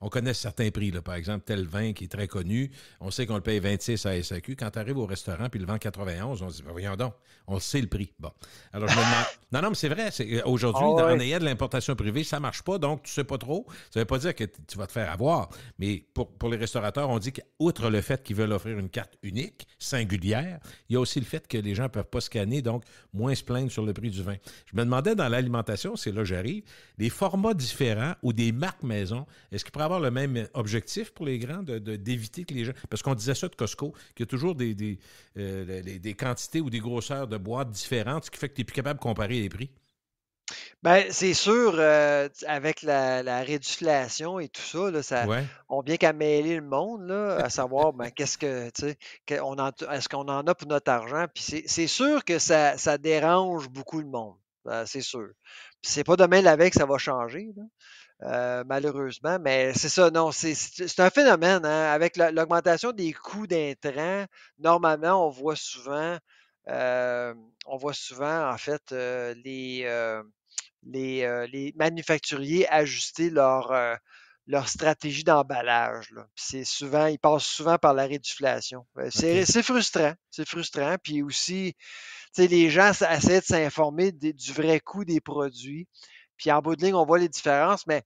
Speaker 2: on connaît certains prix. Là, par exemple, tel vin qui est très connu, on sait qu'on le paye 26 à SAQ. Quand tu arrives au restaurant puis le vend 91, on se dit, ben, voyons donc, on sait le prix. Bon. Alors, Non, non, mais c'est vrai. Euh, aujourd'hui, ah en de l'importation privée, ça marche pas, donc tu sais pas trop. Ça veut pas dire que tu vas te faire avoir. Mais pour, les restaurateurs, on dit qu'outre le fait qu'ils veulent offrir une carte unique, singulière, il y a aussi le fait que les gens peuvent pas scanner, donc moins se plaindre sur le prix du vin. Je me demandais dans l'alimentation, c'est là j'ai arrive, des formats différents ou des marques maison, est-ce qu'il pourrait avoir le même objectif pour les grands d'éviter que les gens... Parce qu'on disait ça de Costco, qu'il y a toujours des, des, euh, quantités ou des grosseurs de boîtes différentes, ce qui fait que tu n'es plus capable de comparer les prix.
Speaker 1: Ben, c'est sûr, euh, avec la, la, et tout ça, ça on vient qu'à mêler le monde, à savoir ben, qu'est-ce que tu est-ce qu'on en a pour notre argent? Puis c'est sûr que ça, ça dérange beaucoup le monde. Ben, c'est sûr. C'est pas demain la veille que ça va changer, euh, malheureusement, mais c'est ça, non, c'est un phénomène. Hein. Avec l'augmentation des coûts d'intrants, normalement, on voit souvent, euh, on voit souvent, en fait, euh, les, les, manufacturiers ajuster leur, leur stratégie d'emballage. C'est souvent, ils passent souvent par la réduflation. C'est frustrant, c'est frustrant. Puis aussi, les gens essaient de s'informer du vrai coût des produits. Puis en bout de ligne, on voit les différences, mais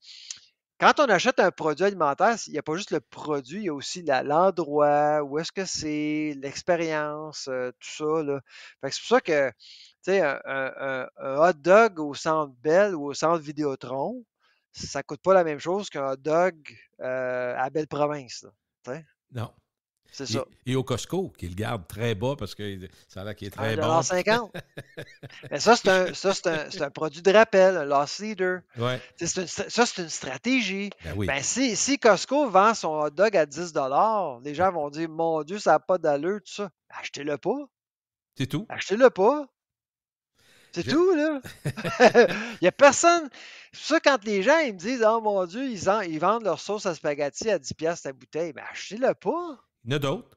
Speaker 1: quand on achète un produit alimentaire, il n'y a pas juste le produit, il y a aussi l'endroit, où est-ce que c'est, l'expérience, euh, tout ça. c'est pour ça que, un, hot dog au centre Belle ou au centre Vidéotron, ça ne coûte pas la même chose qu'un hot dog euh, à Belle Province.
Speaker 2: non. Et, au Costco, qui le garde très bas parce que ça a l'air qu'il est très bas. 1,50
Speaker 1: Mais ça, c'est un, produit de rappel, un loss leader. Ouais. ça, c'est une stratégie. Ben, ben si, si, Costco vend son hot dog à 10 les gens vont dire Mon Dieu, ça n'a pas d'allure, tout ça. Achetez-le pas. C'est tout. Achetez-le pas. C'est tout, là. Il n'y a personne. C'est Ça, quand les gens me disent Oh mon Dieu, ils, ils vendent leur sauce à spaghetti à 10$ la bouteille, ben achetez-le pas. Il y en a d'autres.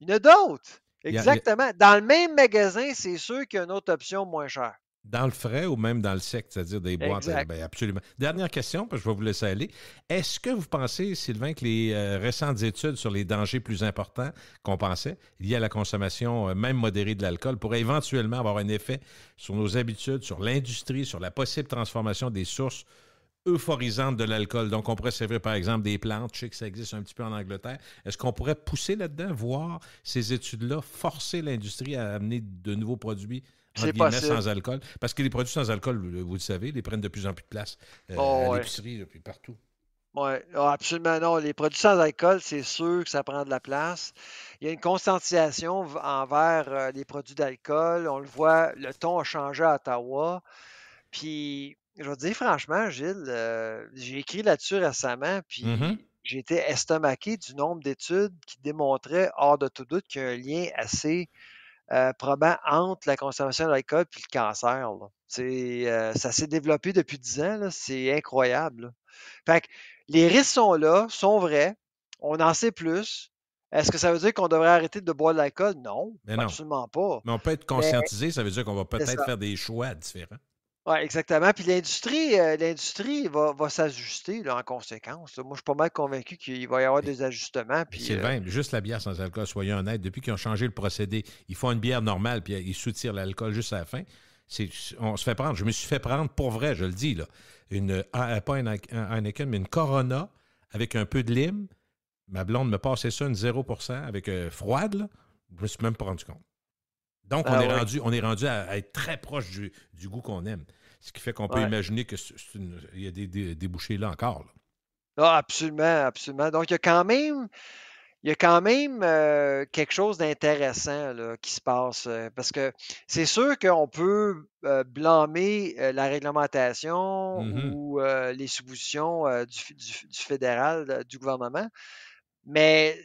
Speaker 1: Il y en a d'autres. Exactement. Dans le même magasin, c'est sûr qu'il y a une autre option moins chère.
Speaker 2: Dans le frais ou même dans le sec, c'est-à-dire des boîtes. Ben, absolument. Dernière question, parce je vais vous laisser aller. Est-ce que vous pensez, Sylvain, que les euh, récentes études sur les dangers plus importants qu'on pensait, liés à la consommation euh, même modérée de l'alcool, pourraient éventuellement avoir un effet sur nos habitudes, sur l'industrie, sur la possible transformation des sources euphorisante de l'alcool. Donc, on pourrait servir, par exemple, des plantes. Je sais que ça existe un petit peu en Angleterre. Est-ce qu'on pourrait pousser là-dedans, voir ces études-là, forcer l'industrie à amener de nouveaux produits sans alcool? Parce que les produits sans alcool, vous le savez, les prennent de plus en plus de place euh, oh, à depuis
Speaker 1: partout. Oui, ah, absolument non. Les produits sans alcool, c'est sûr que ça prend de la place. Il y a une conscientisation envers euh, les produits d'alcool. On le voit, le ton a changé à Ottawa. Puis je vais te dire franchement, Gilles, euh, j'ai écrit là-dessus récemment, mmh puis j'ai été estomaqué du nombre d'études qui démontraient, hors de tout doute, qu'il y a un lien assez euh, probant entre la consommation d'alcool et le cancer. Euh, ça s'est développé depuis dix ans, c'est incroyable. Fait les risques sont là, sont vrais, on en sait plus. Est-ce que ça veut dire qu'on devrait arrêter de boire de l'alcool? Non, absolument pas. Mais on peut être conscientisé,
Speaker 2: ça veut dire qu'on va peut-être faire des choix différents.
Speaker 1: Oui, exactement. Puis l'industrie, euh, l'industrie va, s'ajuster là, en conséquence. Moi, je suis pas mal convaincu qu'il va y avoir des ajustements. Puis, euh Sylvain,
Speaker 2: juste la bière sans alcool, soyons honnêtes, depuis qu'ils ont changé le procédé, ils font une bière normale puis euh, ils soutirent l'alcool juste à la fin. C'est, on se fait prendre. Je me suis fait prendre pour vrai, je le dis, là. Une, pas une Heineken, mais une Corona avec un peu de lime. Ma blonde me passait ça, une 0 avec froide. Je me suis même pas rendu compte. Donc, ah on, est rendu, on est rendu à, être très proche du, goût qu'on aime. Ce qui fait qu'on peut imaginer qu'il y a des, débouchés là encore.
Speaker 1: Ah, absolument, absolument. Donc, il y a quand même, il y a quand même euh, quelque chose d'intéressant qui se passe. Euh, parce que c'est sûr qu'on peut euh, blâmer la réglementation mm-hmm. ou les subventions du, fédéral, du gouvernement, mais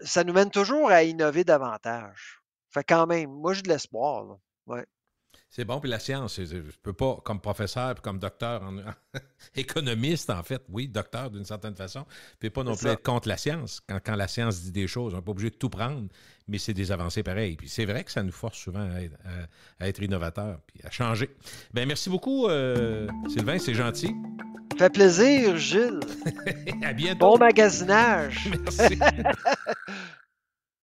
Speaker 1: ça nous mène toujours à innover davantage. Fait quand même, moi, j'ai de l'espoir. Ouais.
Speaker 2: C'est bon, puis la science, je ne peux pas, comme professeur, puis comme docteur, économiste, en fait, oui, docteur d'une certaine façon, je ne peux pas non plus être contre la science. Quand, la science dit des choses, on n'est pas obligé de tout prendre, mais c'est des avancées pareilles. Puis c'est vrai que ça nous force souvent à être, innovateur, puis à changer. Ben merci beaucoup, euh, Sylvain, c'est gentil.
Speaker 1: Fait plaisir, Gilles. à bientôt. Bon magasinage. merci.